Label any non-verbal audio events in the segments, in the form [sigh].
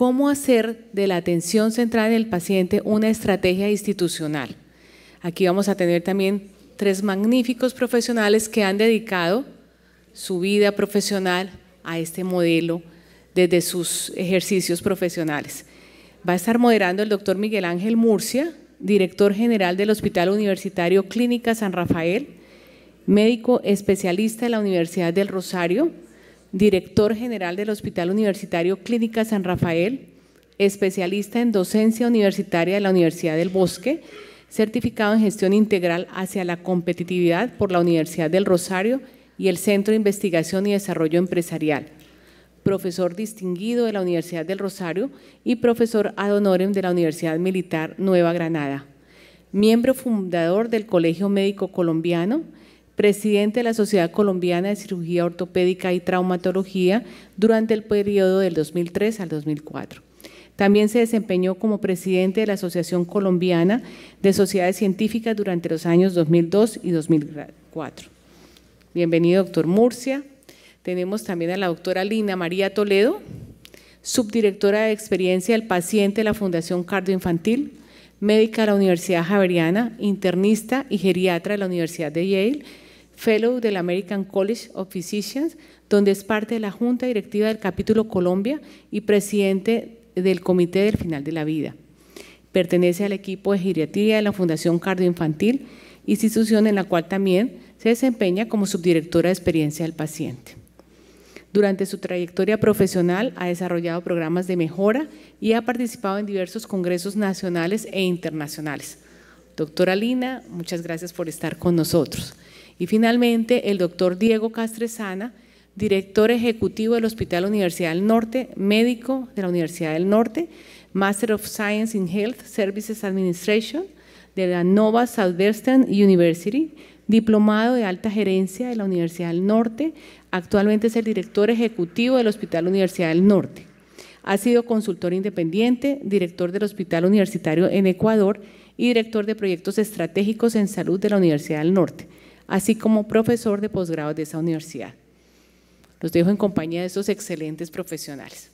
cómo hacer de la atención central del paciente una estrategia institucional. Aquí vamos a tener también tres magníficos profesionales que han dedicado su vida profesional a este modelo desde sus ejercicios profesionales. Va a estar moderando el doctor Miguel Ángel Murcia, director general del Hospital Universitario Clínica San Rafael, médico especialista de la Universidad del Rosario, director general del Hospital Universitario Clínica San Rafael, especialista en docencia universitaria de la Universidad del Bosque, certificado en gestión integral hacia la competitividad por la Universidad del Rosario y el Centro de Investigación y Desarrollo Empresarial, profesor distinguido de la Universidad del Rosario y profesor ad honorem de la Universidad Militar Nueva Granada, miembro fundador del Colegio Médico Colombiano, presidente de la Sociedad Colombiana de Cirugía Ortopédica y Traumatología durante el periodo del 2003 al 2004. También se desempeñó como presidente de la Asociación Colombiana de Sociedades Científicas durante los años 2002 y 2004. Bienvenido, doctor Murcia. Tenemos también a la doctora Lina María Toledo, subdirectora de experiencia del paciente de la Fundación Cardioinfantil, médica de la Universidad Javeriana, internista y geriatra de la Universidad de Yale, Fellow del American College of Physicians, donde es parte de la Junta Directiva del Capítulo Colombia y presidente del Comité del Final de la Vida. Pertenece al equipo de geriatría de la Fundación Cardioinfantil, institución en la cual también se desempeña como subdirectora de experiencia del paciente. Durante su trayectoria profesional ha desarrollado programas de mejora y ha participado en diversos congresos nacionales e internacionales. Doctora Lina, muchas gracias por estar con nosotros. Y finalmente, el doctor Diego Castresana, director ejecutivo del Hospital Universidad del Norte, médico de la Universidad del Norte, Master of Science in Health Services Administration de la Nova Southwestern University, diplomado de alta gerencia de la Universidad del Norte, actualmente es el director ejecutivo del Hospital Universidad del Norte. Ha sido consultor independiente, director del Hospital Universitario en Ecuador y director de proyectos estratégicos en salud de la Universidad del Norte así como profesor de posgrado de esa universidad. Los dejo en compañía de esos excelentes profesionales.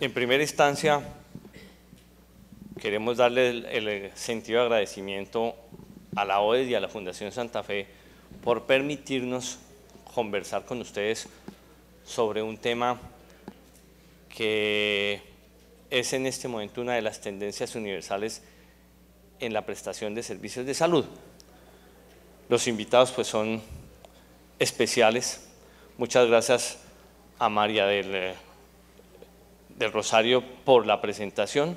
en primera instancia queremos darle el, eh, sentido de agradecimiento a la OED y a la Fundación Santa Fe por permitirnos conversar con ustedes sobre un tema que es en este momento una de las tendencias universales en la prestación de servicios de salud. Los invitados pues son especiales. Muchas gracias a María del, eh, del Rosario por la presentación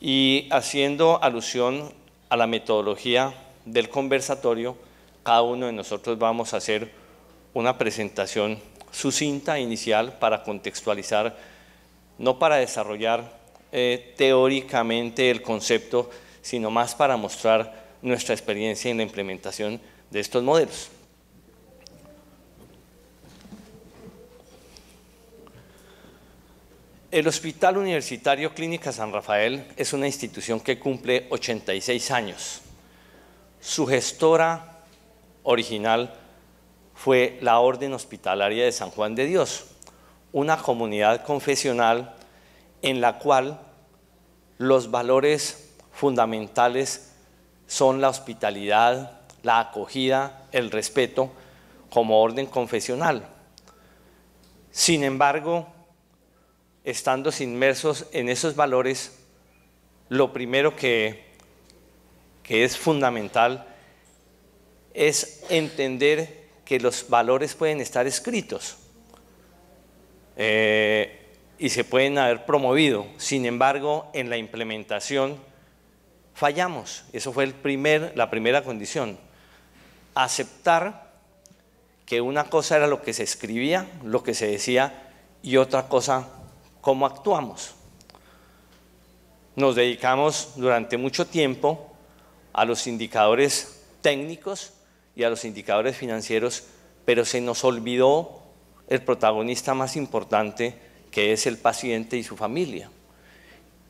y haciendo alusión a la metodología del conversatorio, cada uno de nosotros vamos a hacer una presentación sucinta inicial para contextualizar, no para desarrollar eh, teóricamente el concepto, sino más para mostrar nuestra experiencia en la implementación de estos modelos. El Hospital Universitario Clínica San Rafael es una institución que cumple 86 años. Su gestora original fue la Orden Hospitalaria de San Juan de Dios, una comunidad confesional en la cual los valores fundamentales son la hospitalidad, la acogida, el respeto como orden confesional. Sin embargo, estando inmersos en esos valores, lo primero que, es fundamental es entender que los valores pueden estar escritos eh, y se pueden haber promovido. Sin embargo, en la implementación fallamos. Eso fue el primer, la primera condición. Aceptar que una cosa era lo que se escribía, lo que se decía, y otra cosa cómo actuamos. Nos dedicamos durante mucho tiempo a los indicadores técnicos y a los indicadores financieros, pero se nos olvidó el protagonista más importante, que es el paciente y su familia,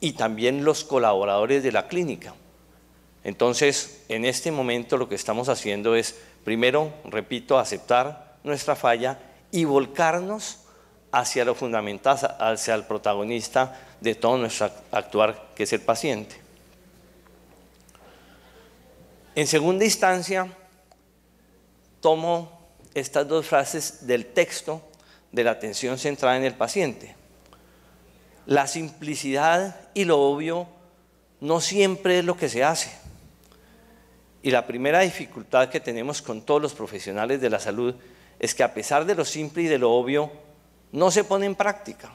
y también los colaboradores de la clínica. Entonces, en este momento lo que estamos haciendo es, primero, repito, aceptar nuestra falla y volcarnos hacia lo fundamental, hacia el protagonista de todo nuestro actuar, que es el paciente. En segunda instancia, tomo estas dos frases del texto de la atención centrada en el paciente. La simplicidad y lo obvio no siempre es lo que se hace. Y la primera dificultad que tenemos con todos los profesionales de la salud es que a pesar de lo simple y de lo obvio, no se pone en práctica.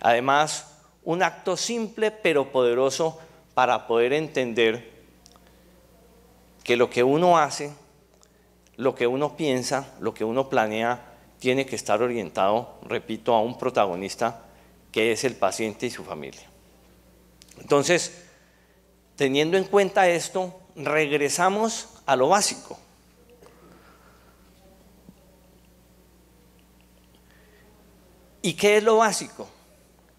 Además, un acto simple pero poderoso para poder entender que lo que uno hace, lo que uno piensa, lo que uno planea, tiene que estar orientado, repito, a un protagonista que es el paciente y su familia. Entonces, teniendo en cuenta esto, regresamos a lo básico. ¿Y qué es lo básico?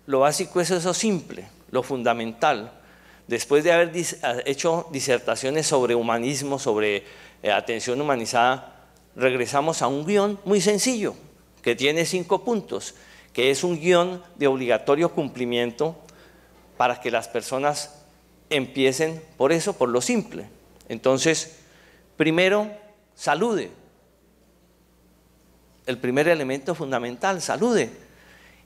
Lo básico es eso simple, lo fundamental. Después de haber ah, hecho disertaciones sobre humanismo, sobre eh, atención humanizada, regresamos a un guión muy sencillo, que tiene cinco puntos, que es un guión de obligatorio cumplimiento para que las personas empiecen por eso, por lo simple. Entonces, primero, salude. El primer elemento fundamental, salude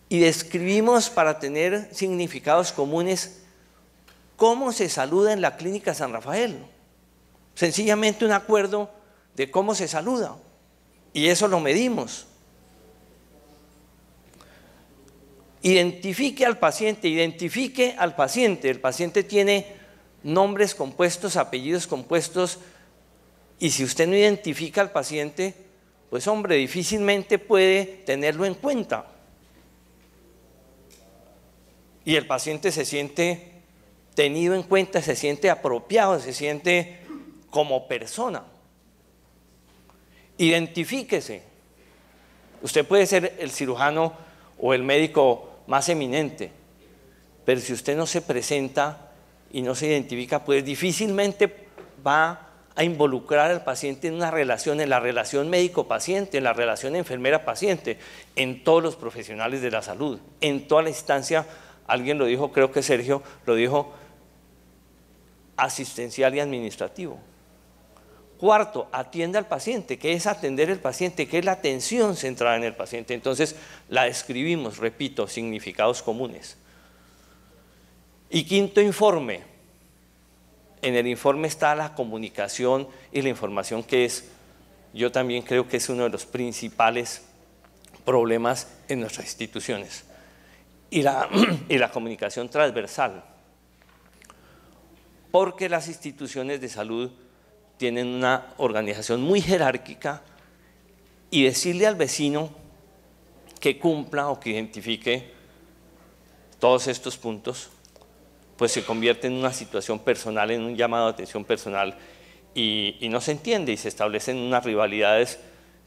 y describimos para tener significados comunes cómo se saluda en la clínica San Rafael. Sencillamente un acuerdo de cómo se saluda. Y eso lo medimos. Identifique al paciente, identifique al paciente. El paciente tiene nombres compuestos, apellidos compuestos, y si usted no identifica al paciente, pues hombre, difícilmente puede tenerlo en cuenta y el paciente se siente tenido en cuenta, se siente apropiado, se siente como persona. Identifíquese. Usted puede ser el cirujano o el médico más eminente, pero si usted no se presenta y no se identifica, pues difícilmente va a involucrar al paciente en una relación, en la relación médico-paciente, en la relación enfermera-paciente, en todos los profesionales de la salud, en toda la instancia alguien lo dijo, creo que Sergio lo dijo, asistencial y administrativo. Cuarto, atiende al paciente, que es atender al paciente, que es la atención centrada en el paciente. Entonces, la describimos, repito, significados comunes. Y quinto informe. En el informe está la comunicación y la información que es, yo también creo que es uno de los principales problemas en nuestras instituciones. [clears throat] y la, comunicación transversal, porque las instituciones de salud tienen una organización muy jerárquica y decirle al vecino que cumpla o que identifique todos estos puntos, pues se convierte en una situación personal, en un llamado de atención personal y, y no se entiende y se establecen unas rivalidades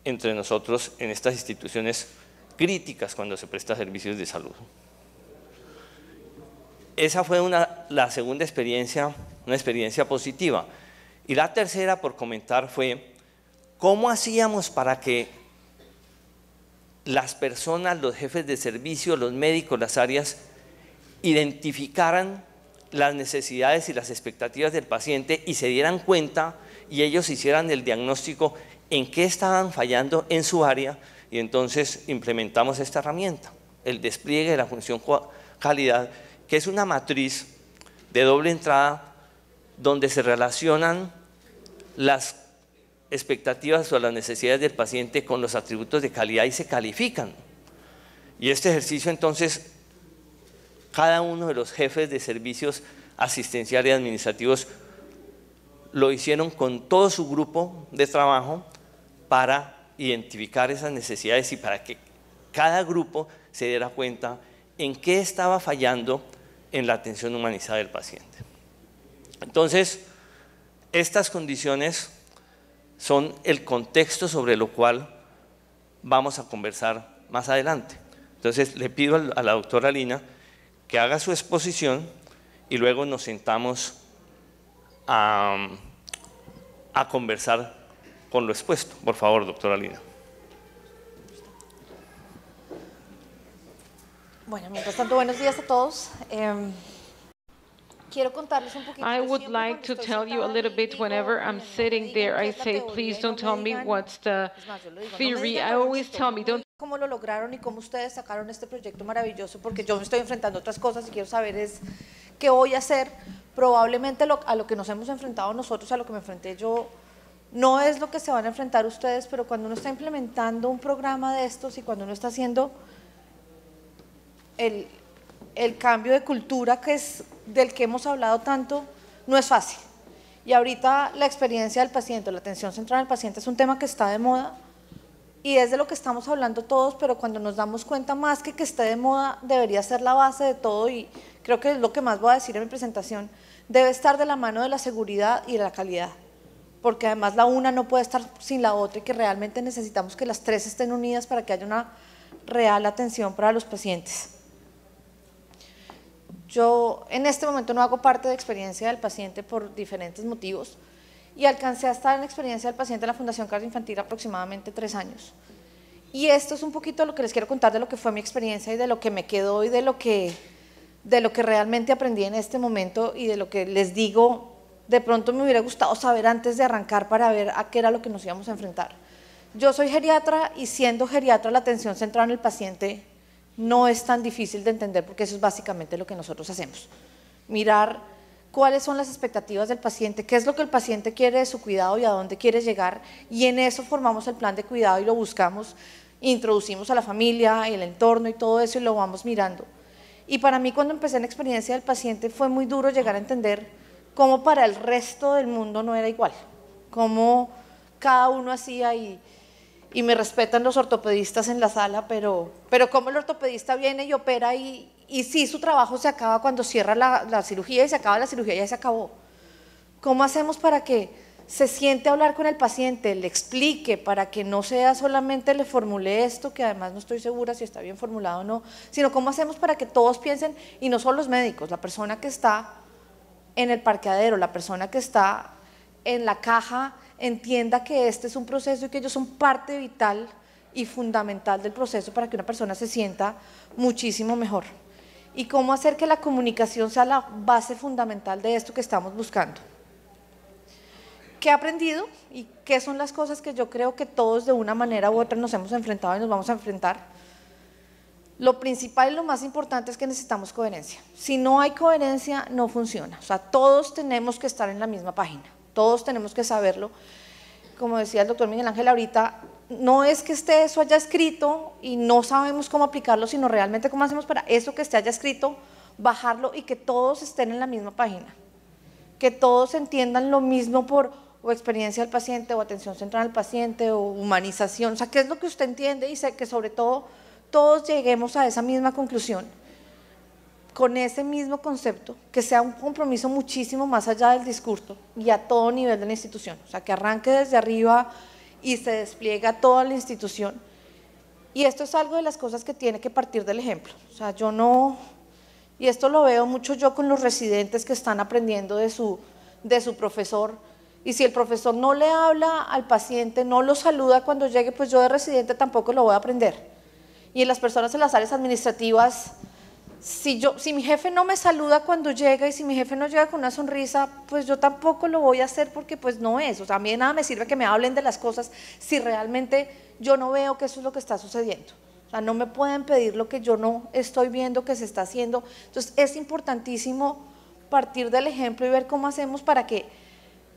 entre nosotros en estas instituciones críticas cuando se presta servicios de salud esa fue la segunda experiencia, una experiencia positiva. Y la tercera, por comentar, fue cómo hacíamos para que las personas, los jefes de servicio, los médicos, las áreas, identificaran las necesidades y las expectativas del paciente y se dieran cuenta y ellos hicieran el diagnóstico en qué estaban fallando en su área y entonces implementamos esta herramienta, el despliegue de la función calidad que es una matriz de doble entrada donde se relacionan las expectativas o las necesidades del paciente con los atributos de calidad y se califican. Y este ejercicio entonces, cada uno de los jefes de servicios asistenciales y administrativos lo hicieron con todo su grupo de trabajo para identificar esas necesidades y para que cada grupo se diera cuenta en qué estaba fallando en la atención humanizada del paciente. Entonces, estas condiciones son el contexto sobre lo cual vamos a conversar más adelante. Entonces, le pido a la doctora Lina que haga su exposición y luego nos sentamos a, conversar con lo expuesto. Por favor, doctora Lina. Bueno, mientras tanto, buenos días a todos. Em, quiero I would like to tell you a little bit whenever I'm sitting there, I say, please don't tell me what's the theory. I always tell me, don't cómo lo lograron y cómo ustedes sacaron este proyecto maravilloso, porque yo me estoy enfrentando a otras cosas y quiero saber es qué voy a hacer. Probablemente lo, a lo que nos hemos enfrentado nosotros, a lo que me enfrenté yo, no es lo que se van a enfrentar ustedes, pero cuando uno está implementando un programa de estos y cuando uno está haciendo el, cambio de cultura que es del que hemos hablado tanto no es fácil. Y ahorita la experiencia del paciente, la atención central del paciente es un tema que está de moda y es de lo que estamos hablando todos, pero cuando nos damos cuenta más que que esté de moda debería ser la base de todo y creo que es lo que más voy a decir en mi presentación, debe estar de la mano de la seguridad y de la calidad, porque además la una no puede estar sin la otra y que realmente necesitamos que las tres estén unidas para que haya una real atención para los pacientes. Yo en este momento no hago parte de experiencia del paciente por diferentes motivos y alcancé a estar en experiencia del paciente en la Fundación Cardio Infantil aproximadamente tres años. Y esto es un poquito lo que les quiero contar de lo que fue mi experiencia y de lo que me quedó y de lo que, de lo que realmente aprendí en este momento y de lo que les digo, de pronto me hubiera gustado saber antes de arrancar para ver a qué era lo que nos íbamos a enfrentar. Yo soy geriatra y siendo geriatra la atención centrada en el paciente no es tan difícil de entender porque eso es básicamente lo que nosotros hacemos. Mirar cuáles son las expectativas del paciente, qué es lo que el paciente quiere de su cuidado y a dónde quiere llegar y en eso formamos el plan de cuidado y lo buscamos, introducimos a la familia, y el entorno y todo eso y lo vamos mirando. Y para mí cuando empecé en experiencia del paciente fue muy duro llegar a entender cómo para el resto del mundo no era igual, cómo cada uno hacía y y me respetan los ortopedistas en la sala, pero, pero como el ortopedista viene y opera y, si su trabajo se acaba cuando cierra la, cirugía y se acaba la cirugía, y ya se acabó. ¿Cómo hacemos para que se siente a hablar con el paciente, le explique, para que no sea solamente le formule esto, que además no estoy segura si está bien formulado o no, sino cómo hacemos para que todos piensen, y no solo los médicos, la persona que está en el parqueadero, la persona que está en la caja entienda que este es un proceso y que ellos son parte vital y fundamental del proceso para que una persona se sienta muchísimo mejor. Y cómo hacer que la comunicación sea la base fundamental de esto que estamos buscando. ¿Qué he aprendido y qué son las cosas que yo creo que todos de una manera u otra nos hemos enfrentado y nos vamos a enfrentar? Lo principal y lo más importante es que necesitamos coherencia. Si no hay coherencia, no funciona. O sea, todos tenemos que estar en la misma página todos tenemos que saberlo. Como decía el doctor Miguel Ángel ahorita, no es que esté eso haya escrito y no sabemos cómo aplicarlo, sino realmente cómo hacemos para eso que esté haya escrito, bajarlo y que todos estén en la misma página, que todos entiendan lo mismo por experiencia del paciente o atención central al paciente o humanización, o sea, qué es lo que usted entiende y sé que sobre todo todos lleguemos a esa misma conclusión con ese mismo concepto, que sea un compromiso muchísimo más allá del discurso y a todo nivel de la institución, o sea, que arranque desde arriba y se despliega toda la institución. Y esto es algo de las cosas que tiene que partir del ejemplo, o sea, yo no, y esto lo veo mucho yo con los residentes que están aprendiendo de su, de su profesor, y si el profesor no le habla al paciente, no lo saluda cuando llegue, pues yo de residente tampoco lo voy a aprender. Y en las personas en las áreas administrativas, si, yo, si mi jefe no me saluda cuando llega y si mi jefe no llega con una sonrisa, pues yo tampoco lo voy a hacer porque pues no es. O sea, a mí nada me sirve que me hablen de las cosas si realmente yo no veo que eso es lo que está sucediendo. O sea, no me pueden pedir lo que yo no estoy viendo que se está haciendo. Entonces es importantísimo partir del ejemplo y ver cómo hacemos para que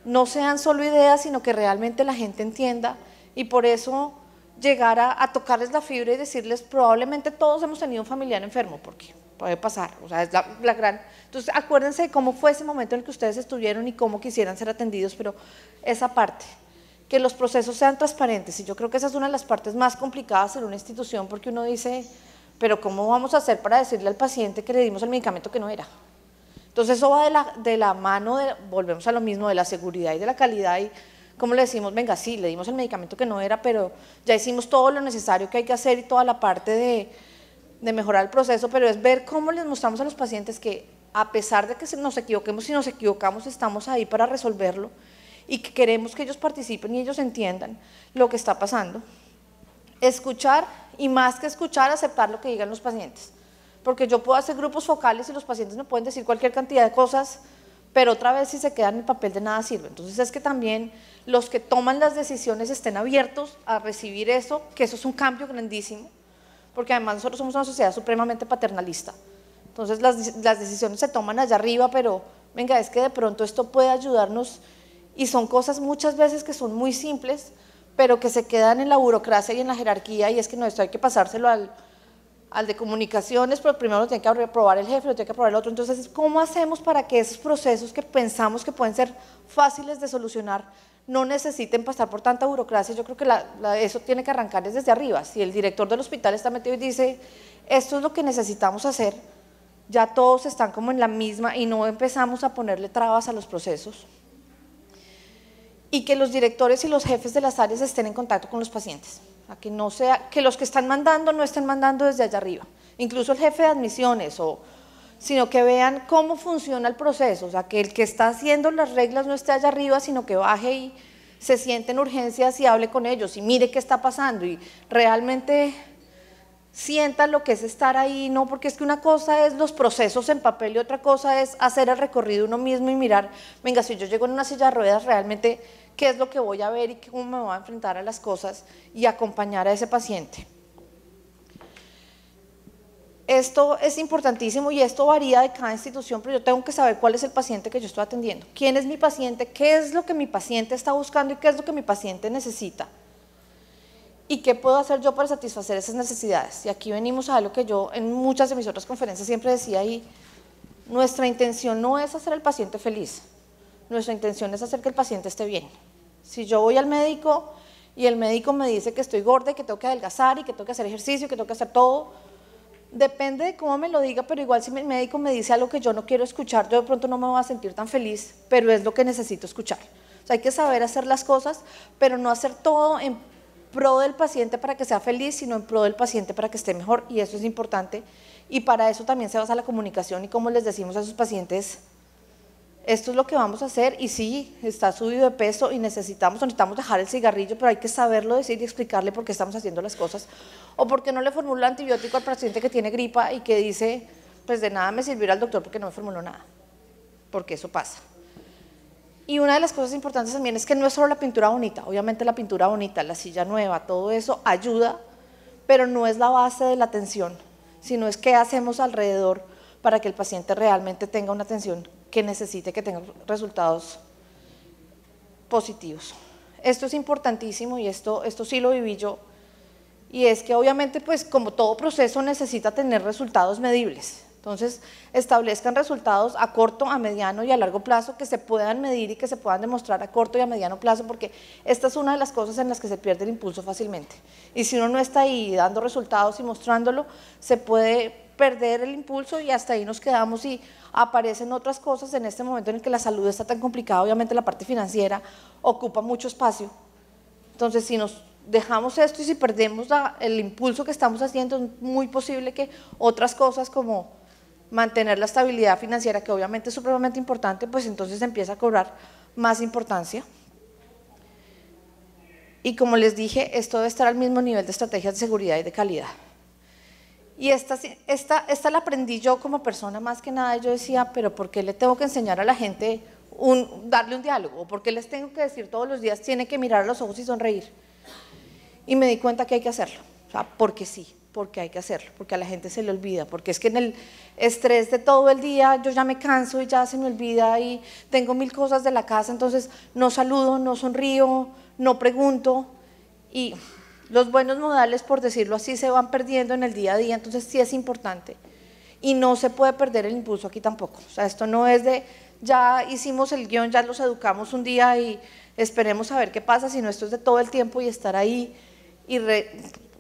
no sean solo ideas, sino que realmente la gente entienda. Y por eso llegar a, a tocarles la fibra y decirles, probablemente todos hemos tenido un familiar enfermo, porque puede pasar, o sea, es la, gran... Entonces, acuérdense cómo fue ese momento en el que ustedes estuvieron y cómo quisieran ser atendidos, pero esa parte, que los procesos sean transparentes, y yo creo que esa es una de las partes más complicadas en una institución, porque uno dice, pero ¿cómo vamos a hacer para decirle al paciente que le dimos el medicamento que no era? Entonces, eso va de la, de la mano, de, volvemos a lo mismo, de la seguridad y de la calidad, y ¿cómo le decimos? Venga, sí, le dimos el medicamento que no era, pero ya hicimos todo lo necesario que hay que hacer y toda la parte de de mejorar el proceso, pero es ver cómo les mostramos a los pacientes que a pesar de que nos equivoquemos, si nos equivocamos estamos ahí para resolverlo y que queremos que ellos participen y ellos entiendan lo que está pasando. Escuchar y más que escuchar, aceptar lo que digan los pacientes. Porque yo puedo hacer grupos focales y los pacientes me pueden decir cualquier cantidad de cosas, pero otra vez si se quedan en el papel de nada sirve. Entonces es que también los que toman las decisiones estén abiertos a recibir eso, que eso es un cambio grandísimo porque además nosotros somos una sociedad supremamente paternalista. Entonces las, decisiones se toman allá arriba, pero venga, es que de pronto esto puede ayudarnos y son cosas muchas veces que son muy simples, pero que se quedan en la burocracia y en la jerarquía y es que no, esto hay que pasárselo al, al de comunicaciones, pero primero lo tiene que aprobar el jefe, lo tiene que aprobar el otro. Entonces, ¿cómo hacemos para que esos procesos que pensamos que pueden ser fáciles de solucionar no necesiten pasar por tanta burocracia. Yo creo que eso tiene que arrancar desde arriba. Si el director del hospital está metido y dice, esto es lo que necesitamos hacer, ya todos están como en la misma y no empezamos a ponerle trabas a los procesos. Y que los directores y los jefes de las áreas estén en contacto con los pacientes. A que, no sea, que los que están mandando no estén mandando desde allá arriba. Incluso el jefe de admisiones o, sino que vean cómo funciona el proceso, o sea, que el que está haciendo las reglas no esté allá arriba, sino que baje y se siente en urgencias y hable con ellos y mire qué está pasando y realmente sienta lo que es estar ahí, no, porque es que una cosa es los procesos en papel y otra cosa es hacer el recorrido uno mismo y mirar, venga, si yo llego en una silla de ruedas, realmente qué es lo que voy a ver y cómo me voy a enfrentar a las cosas y acompañar a ese paciente. Esto es importantísimo y esto varía de cada institución, pero yo tengo que saber cuál es el paciente que yo estoy atendiendo, quién es mi paciente, qué es lo que mi paciente está buscando y qué es lo que mi paciente necesita. ¿Y qué puedo hacer yo para satisfacer esas necesidades? Y aquí venimos a lo que yo en muchas de mis otras conferencias siempre decía y nuestra intención no es hacer al paciente feliz, nuestra intención es hacer que el paciente esté bien. Si yo voy al médico y el médico me dice que estoy gorda y que tengo que adelgazar y que tengo que hacer ejercicio y que tengo que hacer todo, depende de cómo me lo diga, pero igual si mi médico me dice algo que yo no quiero escuchar, yo de pronto no me voy a sentir tan feliz, pero es lo que necesito escuchar. O sea, hay que saber hacer las cosas, pero no hacer todo en pro del paciente para que sea feliz, sino en pro del paciente para que esté mejor, y eso es importante. Y para eso también se basa la comunicación y cómo les decimos a sus pacientes esto es lo que vamos a hacer y sí, está subido de peso y necesitamos, necesitamos dejar el cigarrillo, pero hay que saberlo decir y explicarle por qué estamos haciendo las cosas o por qué no le formulo antibiótico al paciente que tiene gripa y que dice, pues de nada me sirvió al doctor porque no me formuló nada, porque eso pasa. Y una de las cosas importantes también es que no es solo la pintura bonita, obviamente la pintura bonita, la silla nueva, todo eso ayuda, pero no es la base de la atención, sino es qué hacemos alrededor para que el paciente realmente tenga una atención que necesite que tenga resultados positivos. Esto es importantísimo y esto, esto sí lo viví yo. Y es que obviamente, pues como todo proceso necesita tener resultados medibles. Entonces, establezcan resultados a corto, a mediano y a largo plazo que se puedan medir y que se puedan demostrar a corto y a mediano plazo, porque esta es una de las cosas en las que se pierde el impulso fácilmente. Y si uno no está ahí dando resultados y mostrándolo, se puede perder el impulso y hasta ahí nos quedamos y aparecen otras cosas en este momento en el que la salud está tan complicada, obviamente la parte financiera ocupa mucho espacio. Entonces, si nos dejamos esto y si perdemos el impulso que estamos haciendo, es muy posible que otras cosas como mantener la estabilidad financiera, que obviamente es supremamente importante, pues entonces empieza a cobrar más importancia. Y como les dije, esto debe estar al mismo nivel de estrategias de seguridad y de calidad. Y esta, esta, esta la aprendí yo como persona más que nada. Yo decía, pero ¿por qué le tengo que enseñar a la gente, darle un diálogo? ¿Por qué les tengo que decir todos los días, tiene que mirar a los ojos y sonreír? Y me di cuenta que hay que hacerlo. O sea, porque sí, porque hay que hacerlo, porque a la gente se le olvida, porque es que en el estrés de todo el día yo ya me canso y ya se me olvida y tengo mil cosas de la casa, entonces no saludo, no sonrío, no pregunto y los buenos modales, por decirlo así, se van perdiendo en el día a día, entonces sí es importante. Y no se puede perder el impulso aquí tampoco. O sea, esto no es de ya hicimos el guión, ya los educamos un día y esperemos a ver qué pasa, sino esto es de todo el tiempo y estar ahí y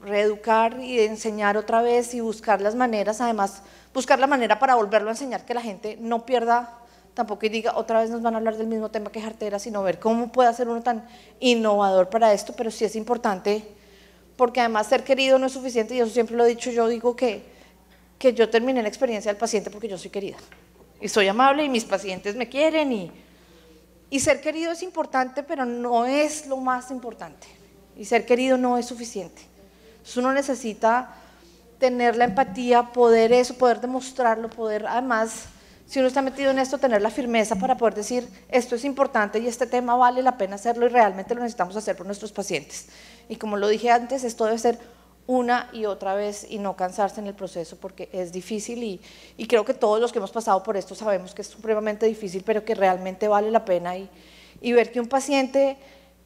reeducar y enseñar otra vez y buscar las maneras, además buscar la manera para volverlo a enseñar, que la gente no pierda tampoco y diga otra vez nos van a hablar del mismo tema que jartera, sino ver cómo puede hacer uno tan innovador para esto, pero sí es importante porque además ser querido no es suficiente, y eso siempre lo he dicho, yo digo que, que yo terminé la experiencia del paciente porque yo soy querida, y soy amable, y mis pacientes me quieren, y, y ser querido es importante, pero no es lo más importante, y ser querido no es suficiente. uno necesita tener la empatía, poder eso, poder demostrarlo, poder además, si uno está metido en esto, tener la firmeza para poder decir, esto es importante y este tema vale la pena hacerlo y realmente lo necesitamos hacer por nuestros pacientes. Y como lo dije antes, esto debe ser una y otra vez y no cansarse en el proceso porque es difícil y, creo que todos los que hemos pasado por esto sabemos que es supremamente difícil, pero que realmente vale la pena y, y ver que un paciente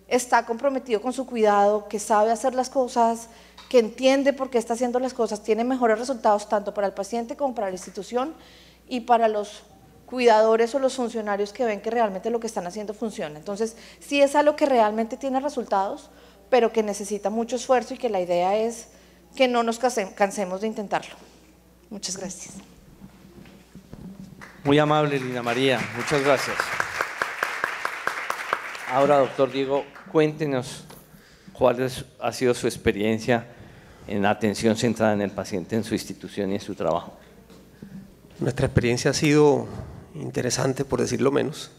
está comprometido con su cuidado, que sabe hacer las cosas, que entiende por qué está haciendo las cosas, tiene mejores resultados tanto para el paciente como para la institución y para los cuidadores o los funcionarios que ven que realmente lo que están haciendo funciona. Entonces, si es algo que realmente tiene resultados, pero que necesita mucho esfuerzo y que la idea es que no nos cansemos de intentarlo. Muchas gracias. Muy amable, Lina María. Muchas gracias. Ahora, doctor Diego, cuéntenos cuál ha sido su experiencia en la atención centrada en el paciente, en su institución y en su trabajo. Nuestra experiencia ha sido interesante, por decirlo menos.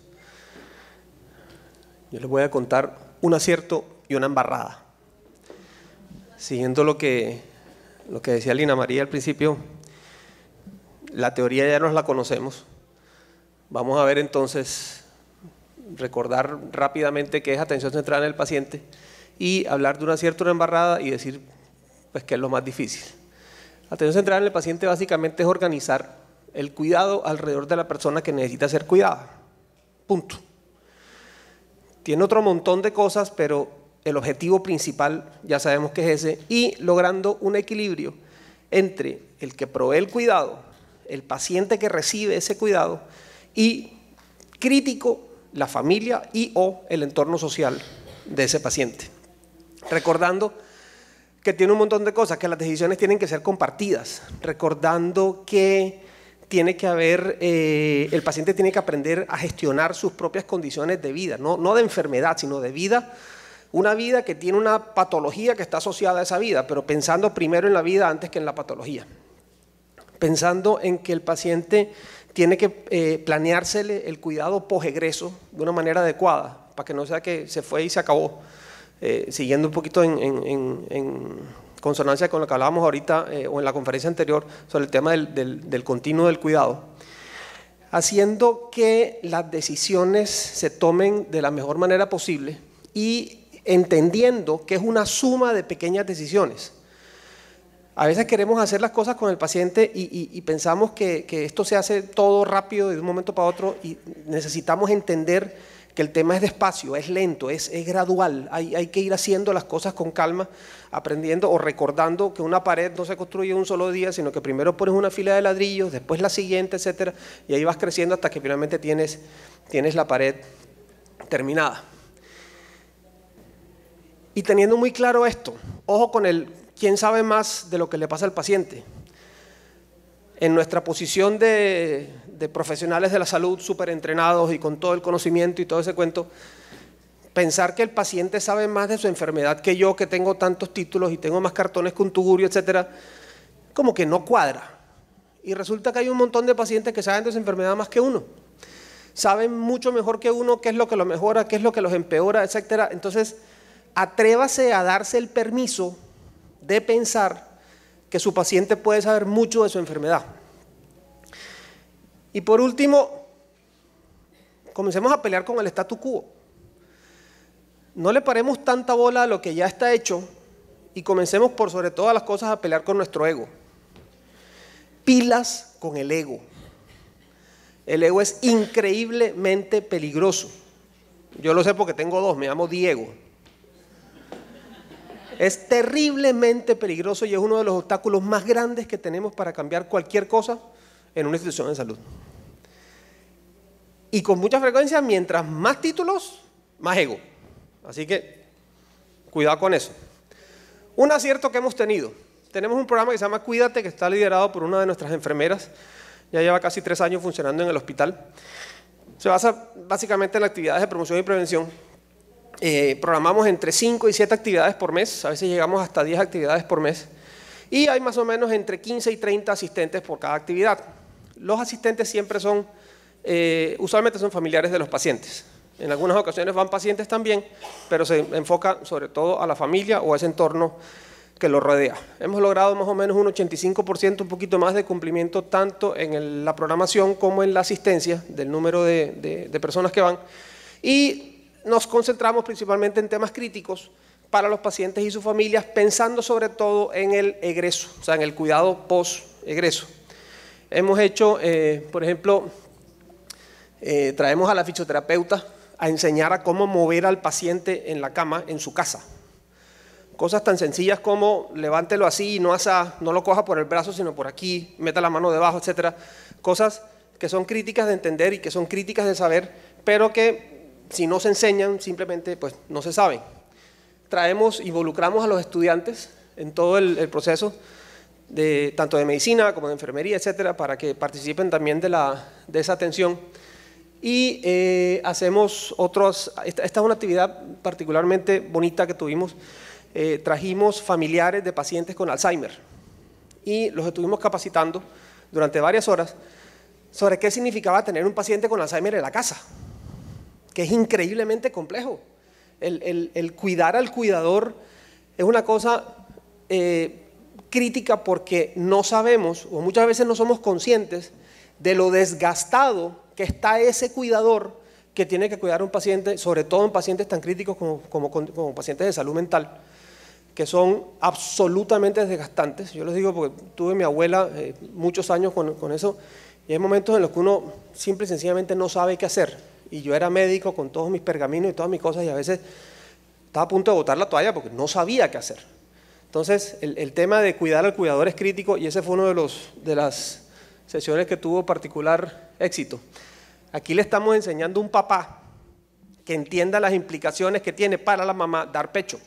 Yo les voy a contar un acierto y una embarrada. Siguiendo lo que, lo que decía Lina María al principio, la teoría ya nos la conocemos. Vamos a ver entonces, recordar rápidamente qué es atención centrada en el paciente y hablar de una cierta embarrada y decir pues que es lo más difícil. Atención centrada en el paciente básicamente es organizar el cuidado alrededor de la persona que necesita ser cuidada. Punto. Tiene otro montón de cosas, pero el objetivo principal ya sabemos que es ese, y logrando un equilibrio entre el que provee el cuidado, el paciente que recibe ese cuidado, y crítico, la familia y o el entorno social de ese paciente. Recordando que tiene un montón de cosas, que las decisiones tienen que ser compartidas, recordando que tiene que haber, eh, el paciente tiene que aprender a gestionar sus propias condiciones de vida, no, no de enfermedad, sino de vida, una vida que tiene una patología que está asociada a esa vida, pero pensando primero en la vida antes que en la patología. Pensando en que el paciente tiene que eh, planeársele el cuidado posegreso de una manera adecuada, para que no sea que se fue y se acabó. Eh, siguiendo un poquito en, consonancia con lo que hablábamos ahorita eh, o en la conferencia anterior sobre el tema del, del continuo del cuidado, haciendo que las decisiones se tomen de la mejor manera posible y entendiendo que es una suma de pequeñas decisiones. A veces queremos hacer las cosas con el paciente y, pensamos que, esto se hace todo rápido de un momento para otro y necesitamos entender que el tema es despacio, es lento, es, gradual. Hay, que ir haciendo las cosas con calma, aprendiendo o recordando que una pared no se construye en un solo día, sino que primero pones una fila de ladrillos, después la siguiente, etcétera, y ahí vas creciendo hasta que finalmente tienes la pared terminada. Y teniendo muy claro esto, ojo con el quién sabe más de lo que le pasa al paciente. En nuestra posición de, profesionales de la salud súper entrenados y con todo el conocimiento y todo ese cuento, pensar que el paciente sabe más de su enfermedad que yo, que tengo tantos títulos y tengo más cartones con tugurio, etcétera, como que no cuadra. Y resulta que hay un montón de pacientes que saben de su enfermedad más que uno. Saben mucho mejor que uno qué es lo que lo mejora, qué es lo que los empeora, etcétera. Entonces, atrévase a darse el permiso de pensar que su paciente puede saber mucho de su enfermedad. Y por último, comencemos a pelear con el statu quo. No le paremos tanta bola a lo que ya está hecho y comencemos por sobre todas las cosas a pelear con nuestro ego. Pilas con el ego. El ego es increíblemente peligroso. Yo lo sé porque tengo dos, me llamo Diego. Es terriblemente peligroso y es uno de los obstáculos más grandes que tenemos para cambiar cualquier cosa en una institución de salud. Y con mucha frecuencia, mientras más títulos, más ego. Así que cuidado con eso. Un acierto que hemos tenido. Tenemos un programa que se llama Cuídate, que está liderado por una de nuestras enfermeras. Ya lleva casi tres años funcionando en el hospital. Se basa básicamente en actividades de promoción y prevención eh, programamos entre 5 y 7 actividades por mes, a veces llegamos hasta 10 actividades por mes, y hay más o menos entre 15 y 30 asistentes por cada actividad. Los asistentes siempre son, eh, usualmente son familiares de los pacientes. En algunas ocasiones van pacientes también, pero se enfoca sobre todo a la familia o a ese entorno que lo rodea. Hemos logrado más o menos un 85%, un poquito más de cumplimiento tanto en la programación como en la asistencia del número de, de personas que van. Y nos concentramos principalmente en temas críticos para los pacientes y sus familias, pensando sobre todo en el egreso, o sea, en el cuidado post-egreso. Hemos hecho, eh, por ejemplo, eh, traemos a la fisioterapeuta a enseñar a cómo mover al paciente en la cama, en su casa. Cosas tan sencillas como levántelo así, no, no lo coja por el brazo, sino por aquí, meta la mano debajo, etcétera. Cosas que son críticas de entender y que son críticas de saber, pero que si no se enseñan, simplemente pues no se saben. Traemos, involucramos a los estudiantes en todo el, proceso, de, tanto de medicina como de enfermería, etcétera, para que participen también de, la, de esa atención. Y eh, hacemos otros, esta, es una actividad particularmente bonita que tuvimos, eh, trajimos familiares de pacientes con Alzheimer y los estuvimos capacitando durante varias horas sobre qué significaba tener un paciente con Alzheimer en la casa que es increíblemente complejo. El, cuidar al cuidador es una cosa eh, crítica porque no sabemos, o muchas veces no somos conscientes, de lo desgastado que está ese cuidador que tiene que cuidar a un paciente, sobre todo en pacientes tan críticos como, como, pacientes de salud mental, que son absolutamente desgastantes. Yo les digo porque tuve mi abuela eh, muchos años con, con eso, y hay momentos en los que uno simple y sencillamente no sabe qué hacer y yo era médico con todos mis pergaminos y todas mis cosas y a veces estaba a punto de botar la toalla porque no sabía qué hacer. Entonces, el, tema de cuidar al cuidador es crítico y ese fue uno de, los, de las sesiones que tuvo particular éxito. Aquí le estamos enseñando a un papá que entienda las implicaciones que tiene para la mamá dar pecho,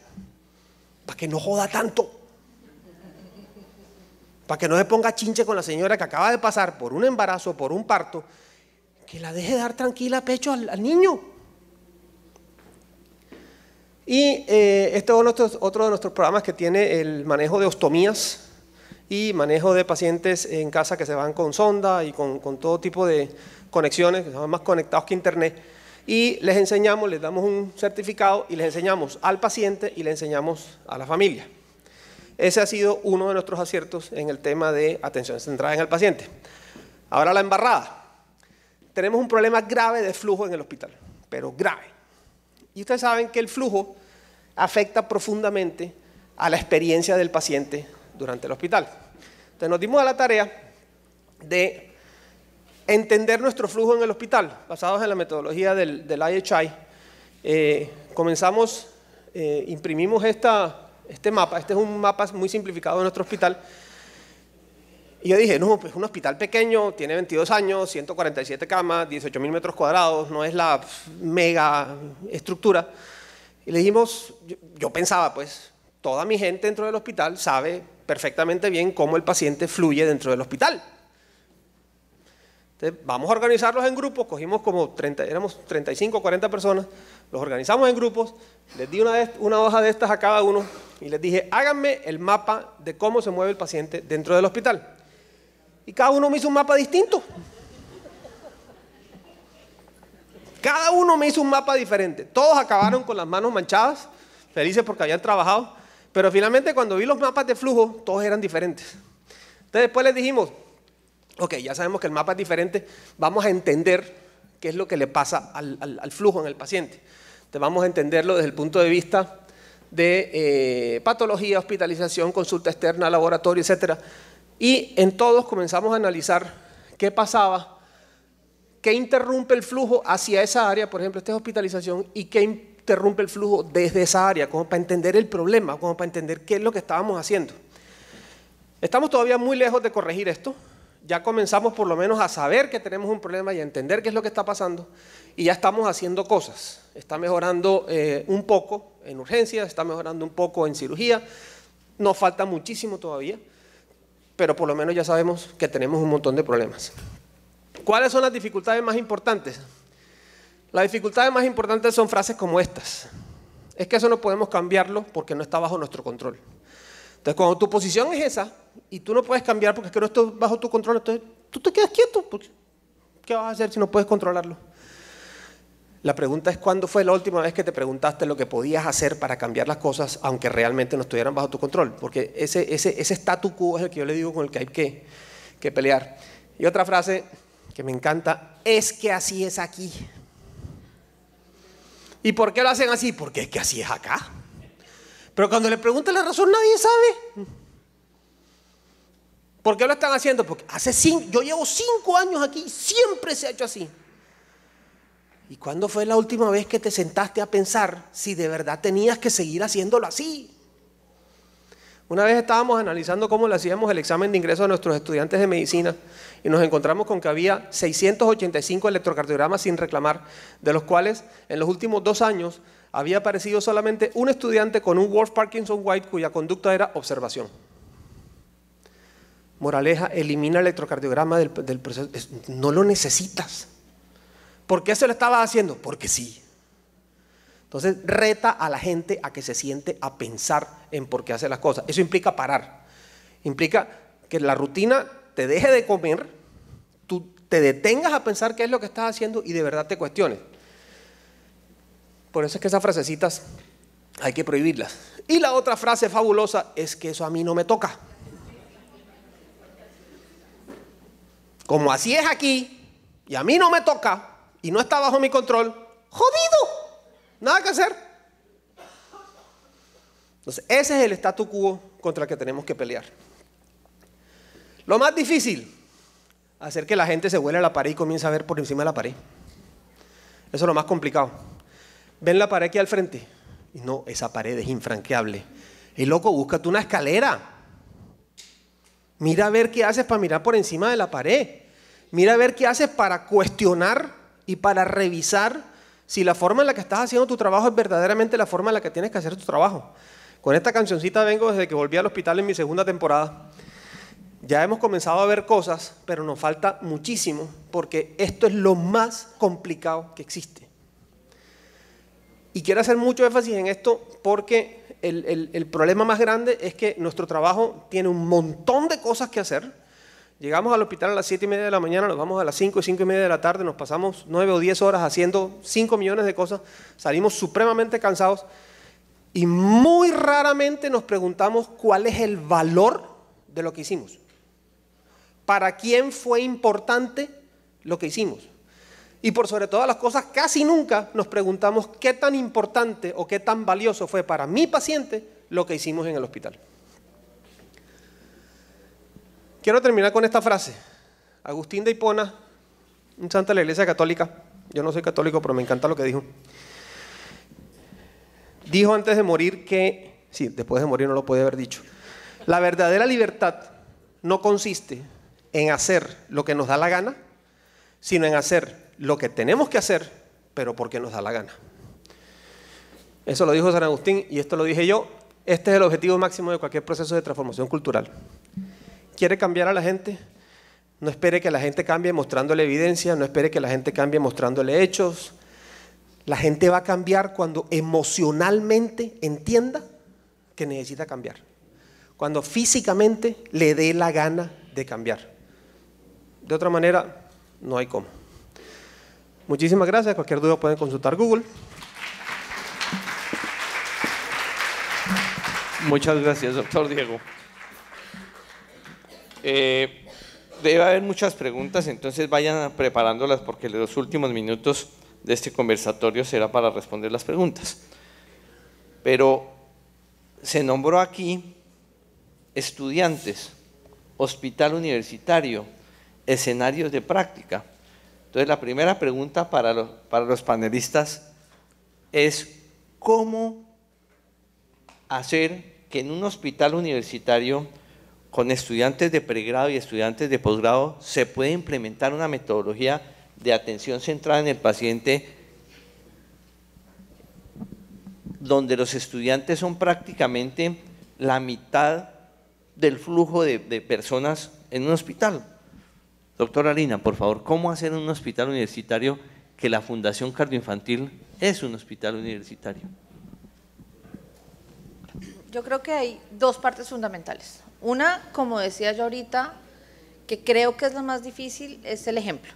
para que no joda tanto, para que no se ponga chinche con la señora que acaba de pasar por un embarazo, por un parto, que la deje dar tranquila pecho al, niño. Y eh, este es otro, de nuestros programas que tiene el manejo de ostomías y manejo de pacientes en casa que se van con sonda y con, todo tipo de conexiones, que son más conectados que internet. Y les enseñamos, les damos un certificado y les enseñamos al paciente y le enseñamos a la familia. Ese ha sido uno de nuestros aciertos en el tema de atención centrada en el paciente. Ahora la embarrada tenemos un problema grave de flujo en el hospital, pero grave. Y ustedes saben que el flujo afecta profundamente a la experiencia del paciente durante el hospital. Entonces nos dimos a la tarea de entender nuestro flujo en el hospital, basados en la metodología del, IHI. Eh, comenzamos, eh, imprimimos esta, este mapa, este es un mapa muy simplificado de nuestro hospital, y yo dije, no, pues un hospital pequeño, tiene 22 años, 147 camas, 18 mil metros cuadrados, no es la mega estructura. Y le dijimos, yo, pensaba, pues, toda mi gente dentro del hospital sabe perfectamente bien cómo el paciente fluye dentro del hospital. Entonces, vamos a organizarlos en grupos, cogimos como 30, éramos 35, o 40 personas, los organizamos en grupos, les di una, una hoja de estas a cada uno y les dije, háganme el mapa de cómo se mueve el paciente dentro del hospital. Y cada uno me hizo un mapa distinto. Cada uno me hizo un mapa diferente. Todos acabaron con las manos manchadas, felices porque habían trabajado. Pero finalmente cuando vi los mapas de flujo, todos eran diferentes. Entonces después les dijimos, ok, ya sabemos que el mapa es diferente, vamos a entender qué es lo que le pasa al, flujo en el paciente. Entonces vamos a entenderlo desde el punto de vista de eh, patología, hospitalización, consulta externa, laboratorio, etcétera. Y en todos comenzamos a analizar qué pasaba, qué interrumpe el flujo hacia esa área, por ejemplo, esta hospitalización, y qué interrumpe el flujo desde esa área, como para entender el problema, como para entender qué es lo que estábamos haciendo. Estamos todavía muy lejos de corregir esto, ya comenzamos por lo menos a saber que tenemos un problema y a entender qué es lo que está pasando y ya estamos haciendo cosas. Está mejorando eh, un poco en urgencias, está mejorando un poco en cirugía, nos falta muchísimo todavía pero por lo menos ya sabemos que tenemos un montón de problemas. ¿Cuáles son las dificultades más importantes? Las dificultades más importantes son frases como estas. Es que eso no podemos cambiarlo porque no está bajo nuestro control. Entonces, cuando tu posición es esa y tú no puedes cambiar porque es que no está bajo tu control, entonces tú te quedas quieto. Porque ¿Qué vas a hacer si no puedes controlarlo? La pregunta es cuándo fue la última vez que te preguntaste lo que podías hacer para cambiar las cosas, aunque realmente no estuvieran bajo tu control, porque ese, ese, ese statu quo es el que yo le digo con el que hay que, que pelear. Y otra frase que me encanta, es que así es aquí. ¿Y por qué lo hacen así? Porque es que así es acá. Pero cuando le preguntan la razón, nadie sabe. ¿Por qué lo están haciendo? Porque hace cinco, yo llevo cinco años aquí, siempre se ha hecho así. ¿Y cuándo fue la última vez que te sentaste a pensar si de verdad tenías que seguir haciéndolo así? Una vez estábamos analizando cómo le hacíamos el examen de ingreso a nuestros estudiantes de medicina y nos encontramos con que había 685 electrocardiogramas sin reclamar, de los cuales en los últimos dos años había aparecido solamente un estudiante con un Wolf Parkinson White cuya conducta era observación. Moraleja, elimina el electrocardiograma del, del proceso. No lo necesitas. ¿Por qué se lo estaba haciendo? Porque sí. Entonces reta a la gente a que se siente a pensar en por qué hace las cosas. Eso implica parar. Implica que la rutina te deje de comer, tú te detengas a pensar qué es lo que estás haciendo y de verdad te cuestiones. Por eso es que esas frasecitas hay que prohibirlas. Y la otra frase fabulosa es que eso a mí no me toca. Como así es aquí y a mí no me toca, y no está bajo mi control, jodido. Nada que hacer. Entonces, ese es el statu quo contra el que tenemos que pelear. Lo más difícil, hacer que la gente se vuele a la pared y comience a ver por encima de la pared. Eso es lo más complicado. Ven la pared aquí al frente. Y no, esa pared es infranqueable. Y loco, búscate una escalera. Mira a ver qué haces para mirar por encima de la pared. Mira a ver qué haces para cuestionar y para revisar si la forma en la que estás haciendo tu trabajo es verdaderamente la forma en la que tienes que hacer tu trabajo. Con esta cancioncita vengo desde que volví al hospital en mi segunda temporada. Ya hemos comenzado a ver cosas, pero nos falta muchísimo, porque esto es lo más complicado que existe. Y quiero hacer mucho énfasis en esto porque el, problema más grande es que nuestro trabajo tiene un montón de cosas que hacer Llegamos al hospital a las 7 y media de la mañana, nos vamos a las 5 y 5 y media de la tarde, nos pasamos 9 o 10 horas haciendo 5 millones de cosas, salimos supremamente cansados y muy raramente nos preguntamos cuál es el valor de lo que hicimos. ¿Para quién fue importante lo que hicimos? Y por sobre todas las cosas, casi nunca nos preguntamos qué tan importante o qué tan valioso fue para mi paciente lo que hicimos en el hospital. Quiero terminar con esta frase. Agustín de Hipona, un santo de la Iglesia Católica, yo no soy católico, pero me encanta lo que dijo. Dijo antes de morir que, sí, después de morir no lo puede haber dicho, la verdadera libertad no consiste en hacer lo que nos da la gana, sino en hacer lo que tenemos que hacer, pero porque nos da la gana. Eso lo dijo San Agustín y esto lo dije yo. Este es el objetivo máximo de cualquier proceso de transformación cultural quiere cambiar a la gente, no espere que la gente cambie mostrándole evidencia, no espere que la gente cambie mostrándole hechos. La gente va a cambiar cuando emocionalmente entienda que necesita cambiar. Cuando físicamente le dé la gana de cambiar. De otra manera, no hay cómo. Muchísimas gracias. Cualquier duda pueden consultar Google. Muchas gracias, doctor Diego. Eh, debe haber muchas preguntas, entonces vayan preparándolas porque los últimos minutos de este conversatorio será para responder las preguntas. Pero se nombró aquí estudiantes, hospital universitario, escenarios de práctica. Entonces la primera pregunta para los panelistas es cómo hacer que en un hospital universitario con estudiantes de pregrado y estudiantes de posgrado se puede implementar una metodología de atención centrada en el paciente donde los estudiantes son prácticamente la mitad del flujo de, personas en un hospital. Doctora Lina, por favor, ¿cómo hacer en un hospital universitario que la Fundación Cardioinfantil es un hospital universitario? Yo creo que hay dos partes fundamentales. Una, como decía yo ahorita, que creo que es la más difícil, es el ejemplo.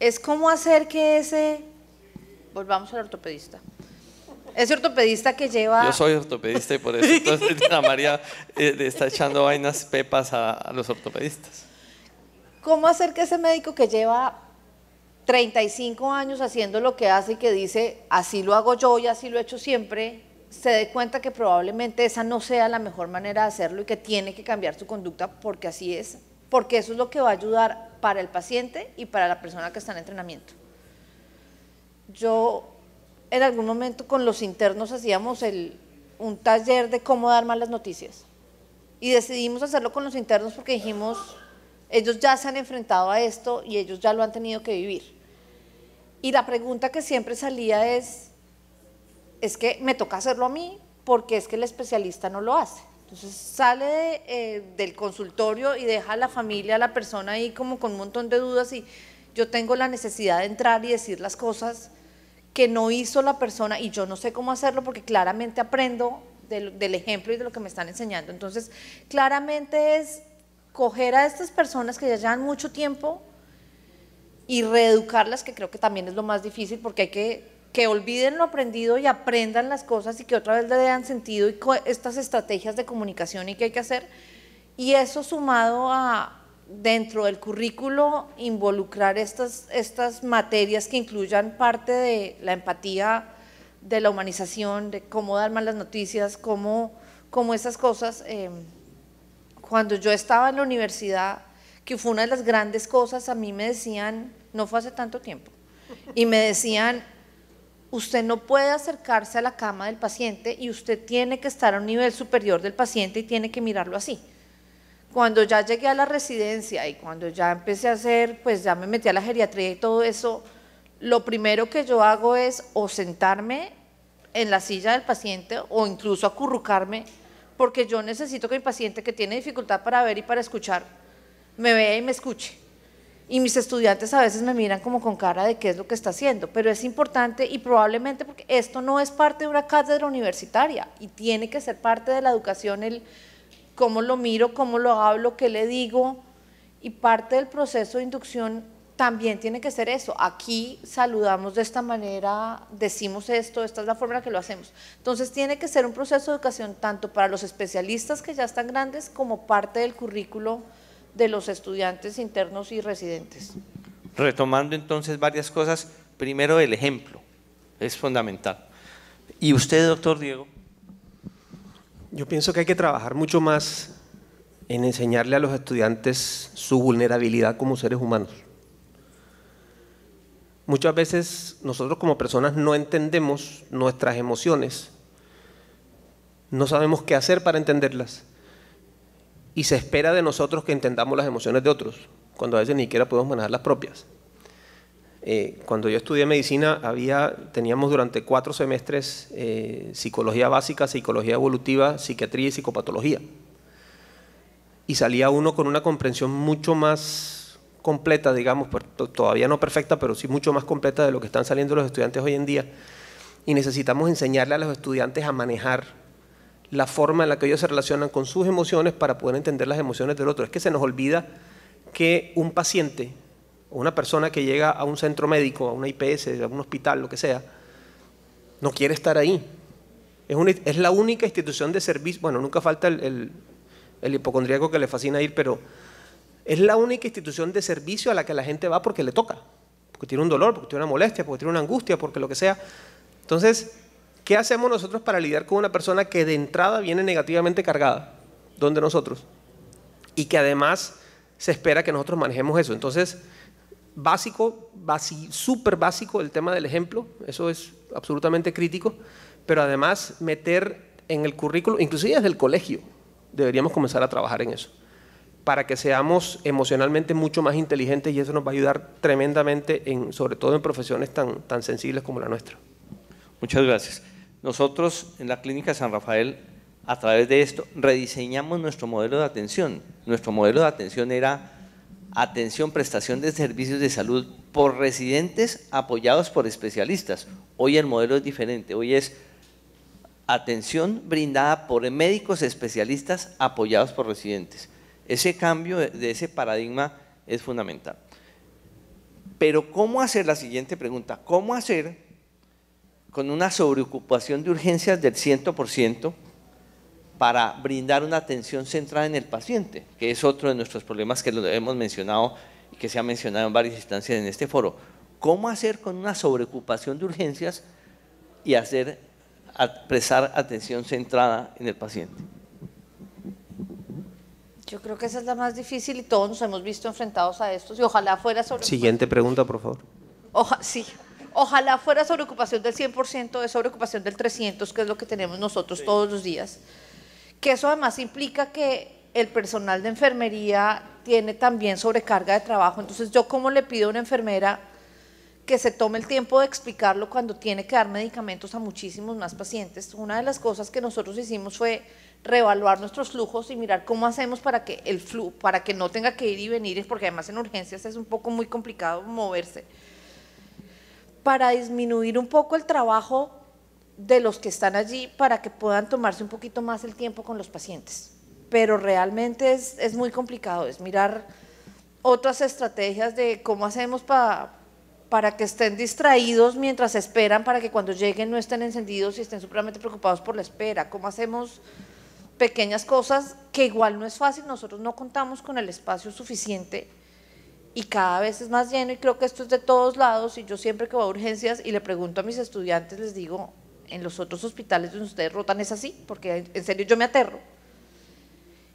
Es cómo hacer que ese, volvamos al ortopedista, ese ortopedista que lleva... Yo soy ortopedista y por eso [laughs] María eh, le está echando vainas pepas a, a los ortopedistas. ¿Cómo hacer que ese médico que lleva 35 años haciendo lo que hace y que dice, así lo hago yo y así lo he hecho siempre, se dé cuenta que probablemente esa no sea la mejor manera de hacerlo y que tiene que cambiar su conducta porque así es, porque eso es lo que va a ayudar para el paciente y para la persona que está en entrenamiento. Yo en algún momento con los internos hacíamos un taller de cómo dar malas noticias y decidimos hacerlo con los internos porque dijimos, ellos ya se han enfrentado a esto y ellos ya lo han tenido que vivir. Y la pregunta que siempre salía es, es que me toca hacerlo a mí porque es que el especialista no lo hace. Entonces sale eh, del consultorio y deja a la familia, a la persona ahí como con un montón de dudas y yo tengo la necesidad de entrar y decir las cosas que no hizo la persona y yo no sé cómo hacerlo porque claramente aprendo del, del ejemplo y de lo que me están enseñando. Entonces claramente es coger a estas personas que ya llevan mucho tiempo y reeducarlas, que creo que también es lo más difícil porque hay que que olviden lo aprendido y aprendan las cosas y que otra vez le den sentido y estas estrategias de comunicación y qué hay que hacer. Y eso sumado a dentro del currículo involucrar estas, estas materias que incluyan parte de la empatía, de la humanización, de cómo dar malas noticias, cómo, cómo esas cosas. Eh, cuando yo estaba en la universidad, que fue una de las grandes cosas, a mí me decían, no fue hace tanto tiempo, y me decían, usted no puede acercarse a la cama del paciente y usted tiene que estar a un nivel superior del paciente y tiene que mirarlo así. Cuando ya llegué a la residencia y cuando ya empecé a hacer, pues ya me metí a la geriatría y todo eso, lo primero que yo hago es o sentarme en la silla del paciente o incluso acurrucarme, porque yo necesito que mi paciente que tiene dificultad para ver y para escuchar, me vea y me escuche y mis estudiantes a veces me miran como con cara de qué es lo que está haciendo, pero es importante y probablemente porque esto no es parte de una cátedra universitaria y tiene que ser parte de la educación el cómo lo miro, cómo lo hablo, qué le digo y parte del proceso de inducción también tiene que ser eso. Aquí saludamos de esta manera, decimos esto, esta es la forma en la que lo hacemos. Entonces tiene que ser un proceso de educación tanto para los especialistas que ya están grandes como parte del currículo de los estudiantes internos y residentes. Retomando entonces varias cosas, primero el ejemplo, es fundamental. ¿Y usted, doctor Diego? Yo pienso que hay que trabajar mucho más en enseñarle a los estudiantes su vulnerabilidad como seres humanos. Muchas veces nosotros como personas no entendemos nuestras emociones, no sabemos qué hacer para entenderlas y se espera de nosotros que entendamos las emociones de otros, cuando a veces ni siquiera podemos manejar las propias. Eh, cuando yo estudié medicina, había, teníamos durante cuatro semestres eh, psicología básica, psicología evolutiva, psiquiatría y psicopatología. Y salía uno con una comprensión mucho más completa, digamos, pues, todavía no perfecta, pero sí mucho más completa de lo que están saliendo los estudiantes hoy en día. Y necesitamos enseñarle a los estudiantes a manejar la forma en la que ellos se relacionan con sus emociones para poder entender las emociones del otro. Es que se nos olvida que un paciente o una persona que llega a un centro médico, a una IPS, a un hospital, lo que sea, no quiere estar ahí. Es, es la única institución de servicio, bueno, nunca falta el, el, el hipocondríaco que le fascina ir, pero es la única institución de servicio a la que la gente va porque le toca, porque tiene un dolor, porque tiene una molestia, porque tiene una angustia, porque lo que sea. Entonces, ¿Qué hacemos nosotros para lidiar con una persona que de entrada viene negativamente cargada? donde nosotros? Y que además se espera que nosotros manejemos eso. Entonces, básico, súper básico el tema del ejemplo, eso es absolutamente crítico, pero además meter en el currículo, inclusive desde el colegio, deberíamos comenzar a trabajar en eso, para que seamos emocionalmente mucho más inteligentes y eso nos va a ayudar tremendamente, en, sobre todo en profesiones tan, tan sensibles como la nuestra. Muchas gracias. Nosotros en la Clínica San Rafael, a través de esto, rediseñamos nuestro modelo de atención. Nuestro modelo de atención era atención, prestación de servicios de salud por residentes apoyados por especialistas. Hoy el modelo es diferente, hoy es atención brindada por médicos especialistas apoyados por residentes. Ese cambio de ese paradigma es fundamental. Pero ¿cómo hacer la siguiente pregunta? ¿Cómo hacer con una sobreocupación de urgencias del 100% para brindar una atención centrada en el paciente, que es otro de nuestros problemas que lo hemos mencionado y que se ha mencionado en varias instancias en este foro. ¿Cómo hacer con una sobreocupación de urgencias y hacer prestar atención centrada en el paciente? Yo creo que esa es la más difícil y todos nos hemos visto enfrentados a esto y ojalá fuera sobre. Siguiente pregunta, por favor. Ojalá, sí, Ojalá fuera sobreocupación del 100%, de sobreocupación del 300%, que es lo que tenemos nosotros todos los días. Que eso además implica que el personal de enfermería tiene también sobrecarga de trabajo. Entonces, yo como le pido a una enfermera que se tome el tiempo de explicarlo cuando tiene que dar medicamentos a muchísimos más pacientes. Una de las cosas que nosotros hicimos fue reevaluar nuestros flujos y mirar cómo hacemos para que el flu, para que no tenga que ir y venir, porque además en urgencias es un poco muy complicado moverse para disminuir un poco el trabajo de los que están allí para que puedan tomarse un poquito más el tiempo con los pacientes. Pero realmente es, muy complicado, es mirar otras estrategias de cómo hacemos para para que estén distraídos mientras esperan, para que cuando lleguen no estén encendidos y estén supremamente preocupados por la espera. ¿Cómo hacemos pequeñas cosas que igual no es fácil? Nosotros no contamos con el espacio suficiente y cada vez es más lleno y creo que esto es de todos lados y yo siempre que voy a urgencias y le pregunto a mis estudiantes les digo, en los otros hospitales donde ustedes rotan es así, porque en serio yo me aterro.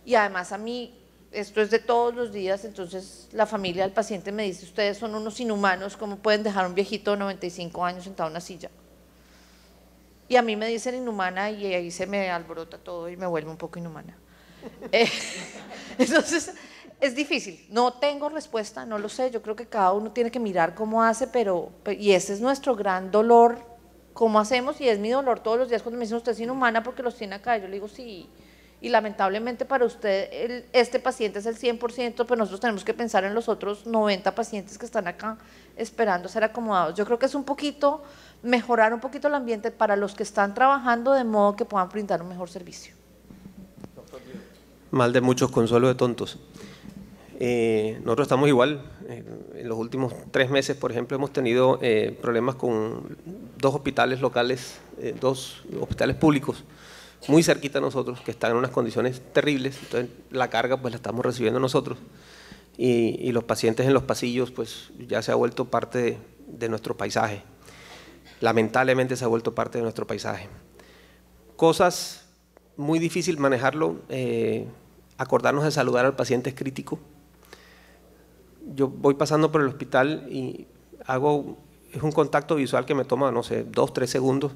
Y además a mí esto es de todos los días, entonces la familia del paciente me dice, ustedes son unos inhumanos, ¿cómo pueden dejar a un viejito de 95 años sentado en una silla? Y a mí me dicen inhumana y ahí se me alborota todo y me vuelvo un poco inhumana. [laughs] Eh, [laughs] entonces es difícil, no tengo respuesta, no lo sé, yo creo que cada uno tiene que mirar cómo hace, pero, y ese es nuestro gran dolor, cómo hacemos, y es mi dolor todos los días cuando me dicen usted es inhumana porque los tiene acá, yo le digo sí, y lamentablemente para usted este paciente es el 100%, pero nosotros tenemos que pensar en los otros 90 pacientes que están acá esperando ser acomodados. Yo creo que es un poquito mejorar un poquito el ambiente para los que están trabajando de modo que puedan brindar un mejor servicio. Mal de muchos, consuelo de tontos. Eh, nosotros estamos igual. Eh, en los últimos tres meses, por ejemplo, hemos tenido eh, problemas con dos hospitales locales, dos hospitales públicos muy cerquita a nosotros, que están en unas condiciones terribles. Entonces, la carga pues la estamos recibiendo nosotros. Y, los pacientes en los pasillos, pues ya se ha vuelto parte de, de nuestro paisaje. Lamentablemente se ha vuelto parte de nuestro paisaje. Cosas muy difícil manejarlo. acordarnos de saludar al paciente es crítico yo voy pasando por el hospital y hago, es un contacto visual que me toma, no sé, dos, tres segundos.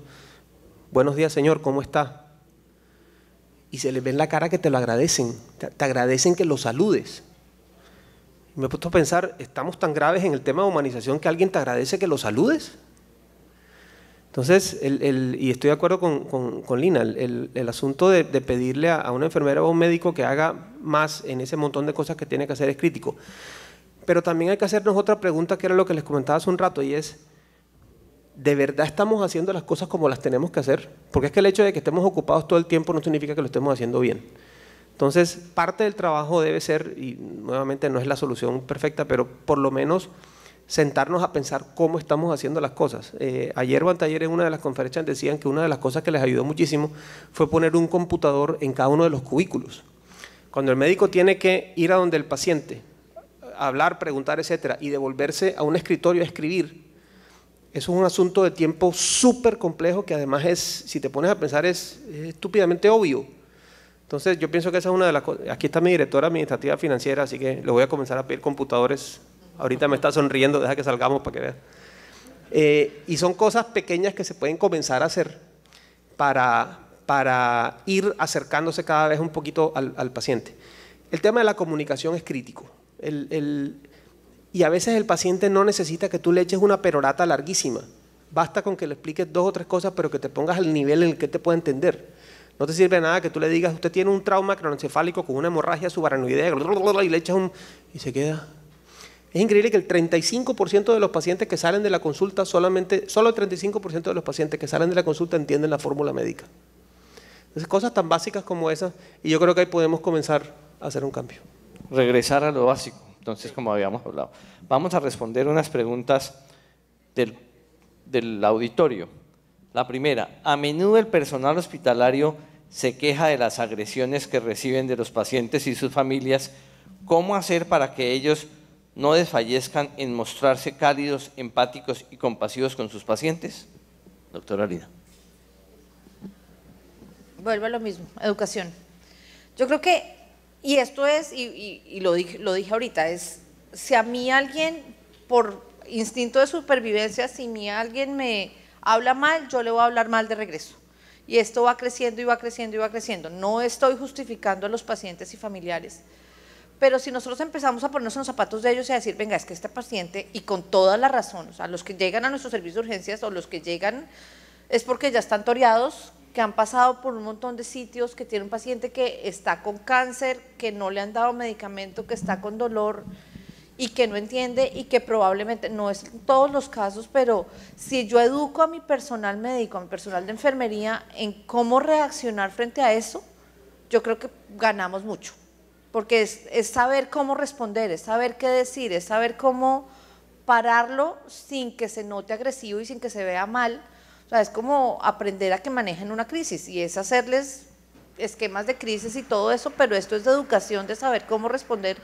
Buenos días, señor, ¿cómo está? Y se le ve en la cara que te lo agradecen, te, agradecen que lo saludes. Me he puesto a pensar, ¿estamos tan graves en el tema de humanización que alguien te agradece que lo saludes? Entonces, el, y estoy de acuerdo con, Lina, el, el asunto de, pedirle a, a, una enfermera o a un médico que haga más en ese montón de cosas que tiene que hacer es crítico. Pero también hay que hacernos otra pregunta que era lo que les comentaba hace un rato y es, ¿de verdad estamos haciendo las cosas como las tenemos que hacer? Porque es que el hecho de que estemos ocupados todo el tiempo no significa que lo estemos haciendo bien. Entonces, parte del trabajo debe ser, y nuevamente no es la solución perfecta, pero por lo menos sentarnos a pensar cómo estamos haciendo las cosas. Eh, ayer o anteayer en una de las conferencias decían que una de las cosas que les ayudó muchísimo fue poner un computador en cada uno de los cubículos. Cuando el médico tiene que ir a donde el paciente, hablar, preguntar, etcétera, y devolverse a un escritorio a escribir, eso es un asunto de tiempo súper complejo que además es, si te pones a pensar, es, estúpidamente obvio. Entonces yo pienso que esa es una de las cosas. Aquí está mi directora administrativa financiera, así que le voy a comenzar a pedir computadores. Ahorita me está sonriendo, deja que salgamos para que vea. Eh, y son cosas pequeñas que se pueden comenzar a hacer para, para ir acercándose cada vez un poquito al paciente. El tema de la comunicación es crítico y a veces el paciente no necesita que tú le eches una perorata larguísima. Basta con que le expliques dos o tres cosas, pero que te pongas al nivel en el que te pueda entender. No te sirve nada que tú le digas, usted tiene un trauma cronoencefálico con una hemorragia subaranoidea y le echas un... y se queda. Es increíble que el 35% de los pacientes que salen de la consulta, solamente, solo el 35% de los pacientes que salen de la consulta entienden la fórmula médica. Entonces, cosas tan básicas como esas, y yo creo que ahí podemos comenzar a hacer un cambio regresar a lo básico, entonces como habíamos hablado. Vamos a responder unas preguntas del, auditorio. La primera, a menudo el personal hospitalario se queja de las agresiones que reciben de los pacientes y sus familias. ¿Cómo hacer para que ellos no desfallezcan en mostrarse cálidos, empáticos y compasivos con sus pacientes? Doctora Lina. Vuelvo a lo mismo, educación. Yo creo que y esto es, y, lo, dije, lo dije ahorita, es si a mí alguien, por instinto de supervivencia, si a mí alguien me habla mal, yo le voy a hablar mal de regreso. Y esto va creciendo y va creciendo y va creciendo. No estoy justificando a los pacientes y familiares, pero si nosotros empezamos a ponernos en los zapatos de ellos y a decir, venga, es que este paciente, y con toda la razón, o sea, los que llegan a nuestro servicio de urgencias o los que llegan es porque ya están toreados que han pasado por un montón de sitios, que tiene un paciente que está con cáncer, que no le han dado medicamento, que está con dolor y que no entiende y que probablemente, no es en todos los casos, pero si yo educo a mi personal médico, a mi personal de enfermería en cómo reaccionar frente a eso, yo creo que ganamos mucho, porque es, es saber cómo responder, es saber qué decir, es saber cómo pararlo sin que se note agresivo y sin que se vea mal o sea, es como aprender a que manejen una crisis y es hacerles esquemas de crisis y todo eso, pero esto es de educación, de saber cómo responder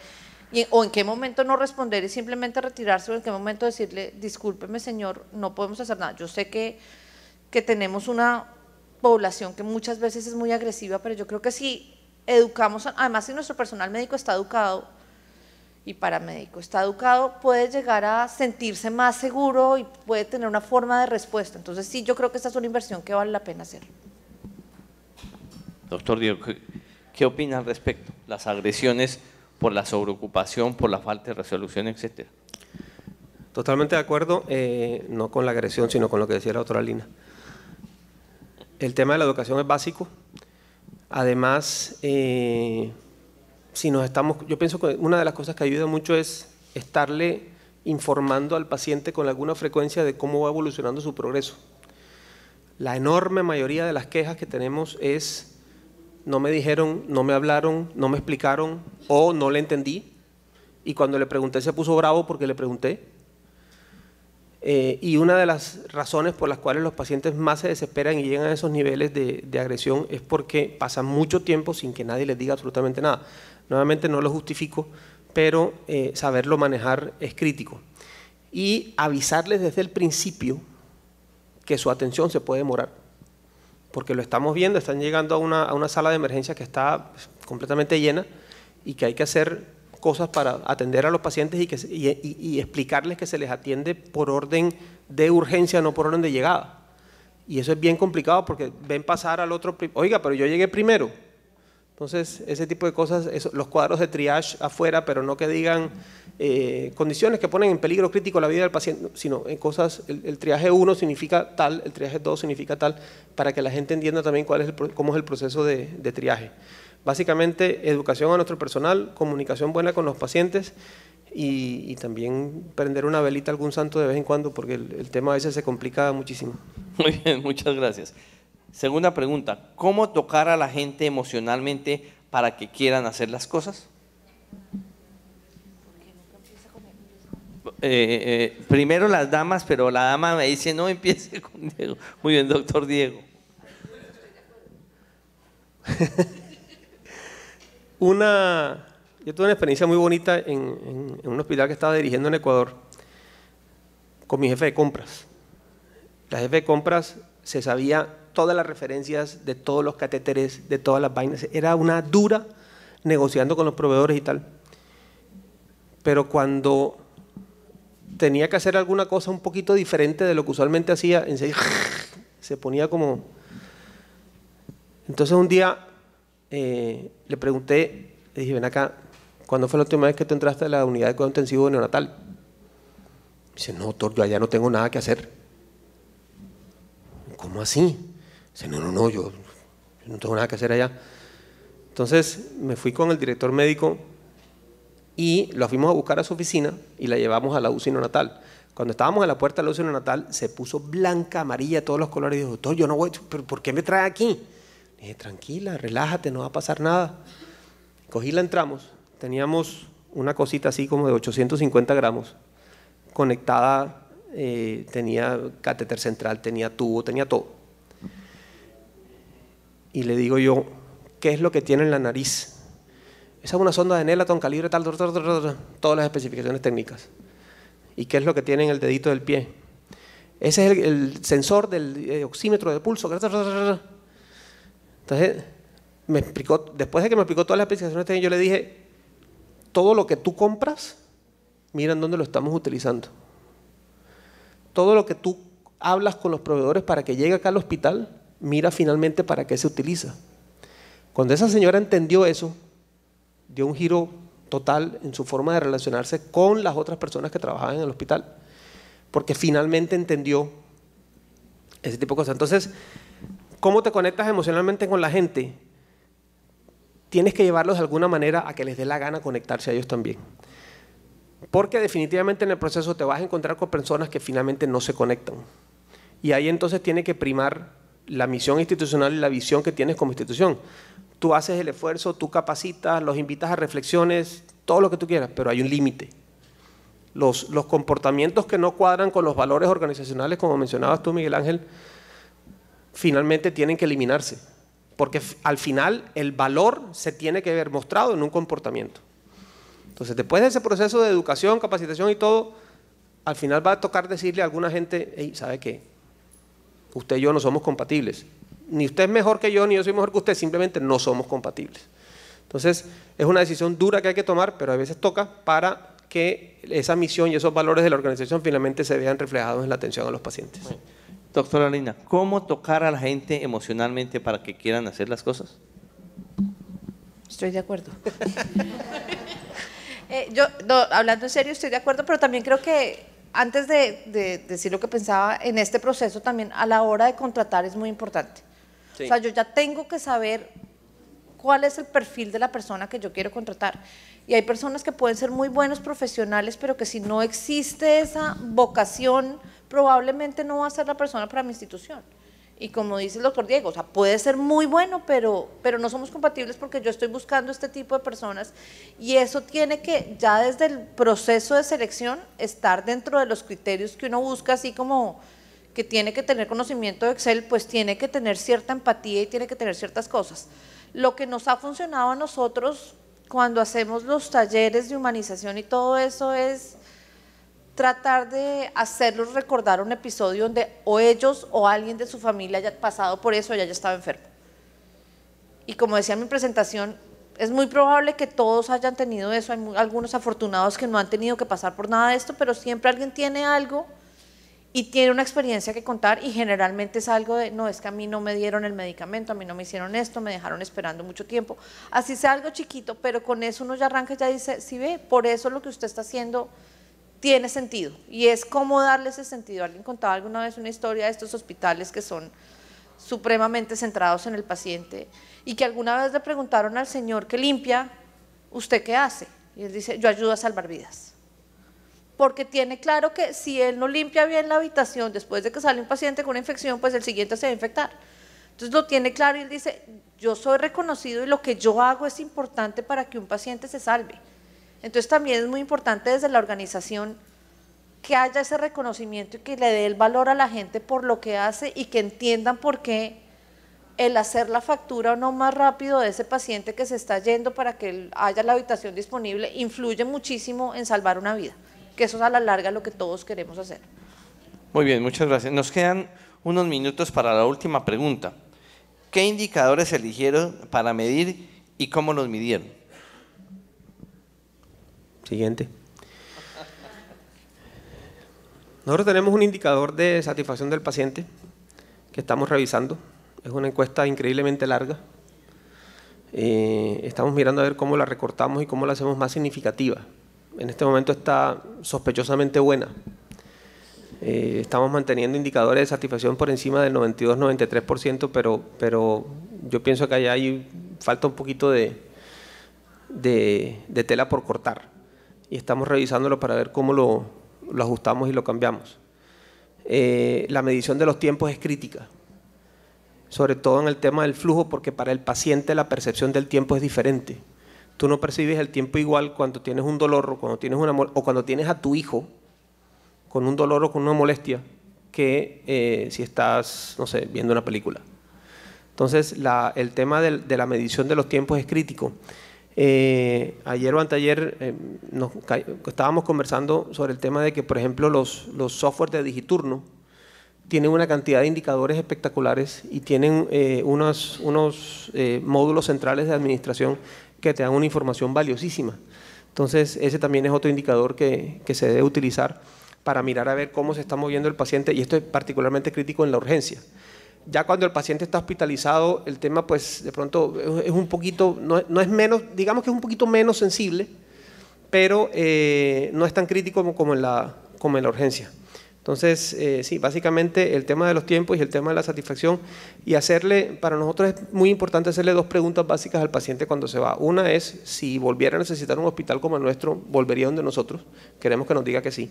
y, o en qué momento no responder y simplemente retirarse o en qué momento decirle, discúlpeme señor, no podemos hacer nada. Yo sé que, que tenemos una población que muchas veces es muy agresiva, pero yo creo que si educamos, además si nuestro personal médico está educado, y paramédico. Está educado, puede llegar a sentirse más seguro y puede tener una forma de respuesta. Entonces sí, yo creo que esta es una inversión que vale la pena hacer. Doctor Diego, ¿qué, opina al respecto? Las agresiones por la sobreocupación, por la falta de resolución, etcétera. Totalmente de acuerdo, eh, no con la agresión, sino con lo que decía la doctora Lina. El tema de la educación es básico. Además, eh, si nos estamos, yo pienso que una de las cosas que ayuda mucho es estarle informando al paciente con alguna frecuencia de cómo va evolucionando su progreso. La enorme mayoría de las quejas que tenemos es no me dijeron, no me hablaron, no me explicaron o no le entendí. Y cuando le pregunté se puso bravo porque le pregunté. Eh, y una de las razones por las cuales los pacientes más se desesperan y llegan a esos niveles de, de, agresión es porque pasan mucho tiempo sin que nadie les diga absolutamente nada. Nuevamente no lo justifico, pero eh, saberlo manejar es crítico. Y avisarles desde el principio que su atención se puede demorar, porque lo estamos viendo, están llegando a una, sala de emergencia que está pues, completamente llena y que hay que hacer cosas para atender a los pacientes y, que, y, explicarles que se les atiende por orden de urgencia, no por orden de llegada. Y eso es bien complicado porque ven pasar al otro, oiga, pero yo llegué primero. Entonces, ese tipo de cosas, los cuadros de triage afuera, pero no que digan eh, condiciones que ponen en peligro crítico la vida del paciente, sino en cosas, el, triaje 1 significa tal, el triaje 2 significa tal, para que la gente entienda también cuál cómo es el proceso de, triaje. Básicamente, educación a nuestro personal, comunicación buena con los pacientes y, también prender una velita algún santo de vez en cuando, porque el, el tema a veces se complica muchísimo. Muy bien, muchas gracias. Segunda pregunta, ¿cómo tocar a la gente emocionalmente para que quieran hacer las cosas? Eh, eh, primero las damas, pero la dama me dice no empiece [laughs] con Diego. Muy bien, doctor Diego. [laughs] una, yo tuve una experiencia muy bonita en, en, un hospital que estaba dirigiendo en Ecuador con mi jefe de compras. La jefe de compras se sabía todas las referencias de todos los catéteres, de todas las vainas. Era una dura negociando con los proveedores y tal. Pero cuando tenía que hacer alguna cosa un poquito diferente de lo que usualmente hacía, [laughs] se ponía como... Entonces un día eh, le pregunté, le dije, ven acá, ¿cuándo fue la última vez que te entraste a la unidad de cuidado intensivo neonatal? Dice, no, doctor, yo allá no tengo nada que hacer. ¿Cómo así? no, no, no, yo, no tengo nada que hacer allá. Entonces me fui con el director médico y lo fuimos a buscar a su oficina y la llevamos a la UCI natal. Cuando estábamos en la puerta de la UCI natal, se puso blanca, amarilla, todos los colores. Y dijo, doctor, yo no voy, ¿pero ¿por qué me trae aquí? dije, tranquila, relájate, no va a pasar nada. Cogí la entramos, teníamos una cosita así como de 850 gramos, conectada, eh, tenía catéter central, tenía tubo, tenía todo y le digo yo, ¿qué es lo que tiene en la nariz? Esa es una sonda de Nelaton, calibre tal, todas las especificaciones técnicas. ¿Y qué es lo que tiene en el dedito del pie? Ese es el, sensor del eh, oxímetro de pulso. Entonces, me explicó, después de que me explicó todas las especificaciones técnicas, yo le dije, todo lo que tú compras, mira dónde lo estamos utilizando. Todo lo que tú hablas con los proveedores para que llegue acá al hospital, mira finalmente para qué se utiliza. Cuando esa señora entendió eso, dio un giro total en su forma de relacionarse con las otras personas que trabajaban en el hospital, porque finalmente entendió ese tipo de cosas. Entonces, ¿cómo te conectas emocionalmente con la gente? Tienes que llevarlos de alguna manera a que les dé la gana conectarse a ellos también. Porque definitivamente en el proceso te vas a encontrar con personas que finalmente no se conectan. Y ahí entonces tiene que primar la misión institucional y la visión que tienes como institución. Tú haces el esfuerzo, tú capacitas, los invitas a reflexiones, todo lo que tú quieras, pero hay un límite. Los, los, comportamientos que no cuadran con los valores organizacionales, como mencionabas tú, Miguel Ángel, finalmente tienen que eliminarse, porque al final el valor se tiene que ver mostrado en un comportamiento. Entonces, después de ese proceso de educación, capacitación y todo, al final va a tocar decirle a alguna gente, ¿sabe qué? Usted y yo no somos compatibles. Ni usted es mejor que yo, ni yo soy mejor que usted, simplemente no somos compatibles. Entonces, es una decisión dura que hay que tomar, pero a veces toca para que esa misión y esos valores de la organización finalmente se vean reflejados en la atención a los pacientes. Doctora Lina, ¿cómo tocar a la gente emocionalmente para que quieran hacer las cosas? Estoy de acuerdo. [laughs] Eh, yo, hablando en serio, estoy de acuerdo, pero también creo que antes de, decir lo que pensaba, en este proceso también a la hora de contratar es muy importante. O sea, yo ya tengo que saber cuál es el perfil de la persona que yo quiero contratar. Y hay personas que pueden ser muy buenos profesionales, pero que si no existe esa vocación, probablemente no va a ser la persona para mi institución. Y como dice el doctor Diego, sea, puede ser muy bueno, pero, pero no somos compatibles porque yo estoy buscando este tipo de personas y eso tiene que ya desde el proceso de selección estar dentro de los criterios que uno busca, así como que tiene que tener conocimiento de Excel, pues tiene que tener cierta empatía y tiene que tener ciertas cosas. Lo que nos ha funcionado a nosotros cuando hacemos los talleres de humanización y todo eso es tratar de hacerlos recordar un episodio donde o ellos o alguien de su familia haya pasado por eso y haya estado enfermo. Y como decía en mi presentación, es muy probable que todos hayan tenido eso. Hay algunos afortunados que no han tenido que pasar por nada de esto, pero siempre alguien tiene algo y tiene una experiencia que contar y generalmente es algo de, no, es que a mí no me dieron el medicamento, a mí no me hicieron esto, me dejaron esperando mucho tiempo. Así sea algo chiquito, pero con eso uno ya arranca y ya dice, si ve, por eso lo que usted está haciendo tiene sentido y es como darle ese sentido. Alguien contaba alguna vez una historia de estos hospitales que son supremamente centrados en el paciente y que alguna vez le preguntaron al señor que limpia, ¿usted qué hace? Y él dice, yo ayudo a salvar vidas. Porque tiene claro que si él no limpia bien la habitación después de que sale un paciente con una infección, pues el siguiente se va a infectar. Entonces lo tiene claro y él dice, yo soy reconocido y lo que yo hago es importante para que un paciente se salve. Entonces también es muy importante desde la organización que haya ese reconocimiento y que le dé el valor a la gente por lo que hace y que entiendan por qué el hacer la factura o no más rápido de ese paciente que se está yendo para que haya la habitación disponible influye muchísimo en salvar una vida, que eso es a la larga lo que todos queremos hacer. Muy bien, muchas gracias. Nos quedan unos minutos para la última pregunta. ¿Qué indicadores eligieron para medir y cómo los midieron? Siguiente. Nosotros tenemos un indicador de satisfacción del paciente que estamos revisando. Es una encuesta increíblemente larga. Eh, estamos mirando a ver cómo la recortamos y cómo la hacemos más significativa. En este momento está sospechosamente buena. Eh, estamos manteniendo indicadores de satisfacción por encima del 92-93%, pero, pero yo pienso que allá hay, falta un poquito de tela por cortar y estamos revisándolo para ver cómo lo, ajustamos y lo cambiamos. Eh, la medición de los tiempos es crítica, sobre todo en el tema del flujo, porque para el paciente la percepción del tiempo es diferente. Tú no percibes el tiempo igual cuando tienes un dolor o cuando tienes, una, o cuando tienes a tu hijo con un dolor o con una molestia que eh, si estás, no sé, viendo una película. Entonces, el tema de, de la medición de los tiempos es crítico. Eh, ayer o anteayer eh, estábamos conversando sobre el tema de que, por ejemplo, los, los de Digiturno tienen una cantidad de indicadores espectaculares y tienen eh, unos, módulos centrales de administración que te dan una información valiosísima. Entonces, ese también es otro indicador que, que se debe utilizar para mirar a ver cómo se está moviendo el paciente y esto es particularmente crítico en la urgencia ya cuando el paciente está hospitalizado, el tema pues de pronto es un poquito, no, es menos, digamos que es un poquito menos sensible, pero eh, no es tan crítico como, en, la, como en la urgencia. Entonces, eh, sí, básicamente el tema de los tiempos y el tema de la satisfacción y hacerle, para nosotros es muy importante hacerle dos preguntas básicas al paciente cuando se va. Una es si volviera a necesitar un hospital como el nuestro, volvería donde nosotros. Queremos que nos diga que sí.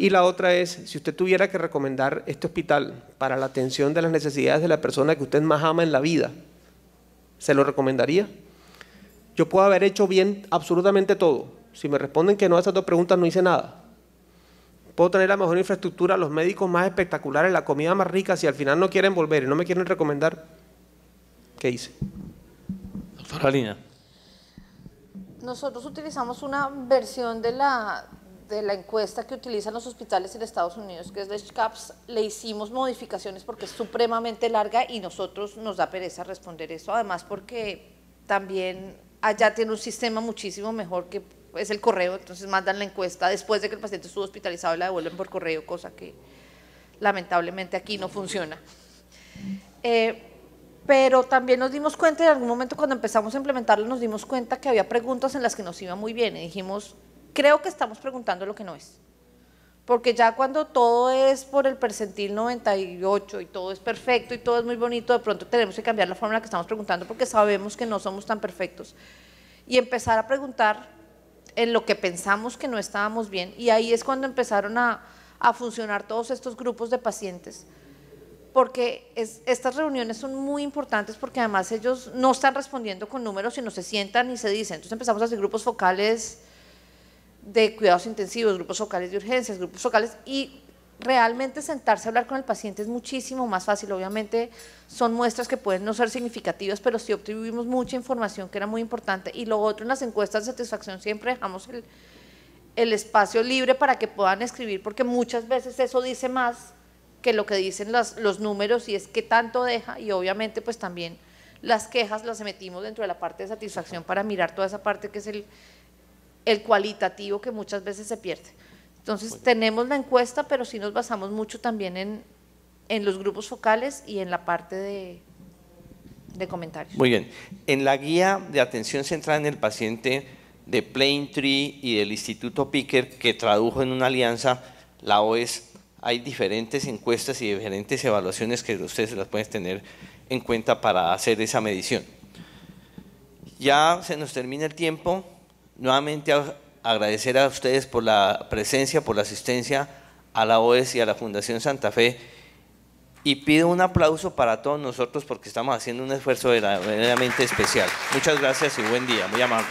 Y la otra es, si usted tuviera que recomendar este hospital para la atención de las necesidades de la persona que usted más ama en la vida, ¿se lo recomendaría? Yo puedo haber hecho bien absolutamente todo. Si me responden que no a esas dos preguntas, no hice nada. Puedo tener la mejor infraestructura, los médicos más espectaculares, la comida más rica. Si al final no quieren volver y no me quieren recomendar, ¿qué hice? Doctora Nosotros utilizamos una versión de la de la encuesta que utilizan los hospitales en Estados Unidos, que es SCAPS, le hicimos modificaciones porque es supremamente larga y nosotros nos da pereza responder eso, además porque también allá tiene un sistema muchísimo mejor que es el correo, entonces mandan la encuesta después de que el paciente estuvo hospitalizado y la devuelven por correo, cosa que lamentablemente aquí no funciona. Eh, pero también nos dimos cuenta, en algún momento cuando empezamos a implementarlo, nos dimos cuenta que había preguntas en las que nos iba muy bien y dijimos, creo que estamos preguntando lo que no es. Porque ya cuando todo es por el percentil 98 y todo es perfecto y todo es muy bonito, de pronto tenemos que cambiar la forma en la que estamos preguntando porque sabemos que no somos tan perfectos. Y empezar a preguntar en lo que pensamos que no estábamos bien. Y ahí es cuando empezaron a, funcionar todos estos grupos de pacientes porque estas reuniones son muy importantes porque además ellos no están respondiendo con números, sino se sientan y se dicen. Entonces empezamos a hacer grupos focales de cuidados intensivos, grupos locales de urgencias, grupos locales y realmente sentarse a hablar con el paciente es muchísimo más fácil. Obviamente son muestras que pueden no ser significativas, pero sí obtuvimos mucha información que era muy importante. Y lo otro, en las encuestas de satisfacción siempre dejamos el, espacio libre para que puedan escribir, porque muchas veces eso dice más que lo que dicen los, los números y es que tanto deja y obviamente pues también las quejas las metimos dentro de la parte de satisfacción para mirar toda esa parte que es el, el cualitativo que muchas veces se pierde. Entonces tenemos la encuesta, pero sí nos basamos mucho también en, en los grupos focales y en la parte de, de comentarios. Muy bien. En la guía de atención centrada en el paciente de Tree y del Instituto Picker, que tradujo en una alianza la OES, hay diferentes encuestas y diferentes evaluaciones que ustedes las pueden tener en cuenta para hacer esa medición. Ya se nos termina el tiempo nuevamente agradecer a ustedes por la presencia, por la asistencia a la OES y a la Fundación Santa Fe. Y pido un aplauso para todos nosotros porque estamos haciendo un esfuerzo verdaderamente especial. Muchas gracias y buen día. Muy amable.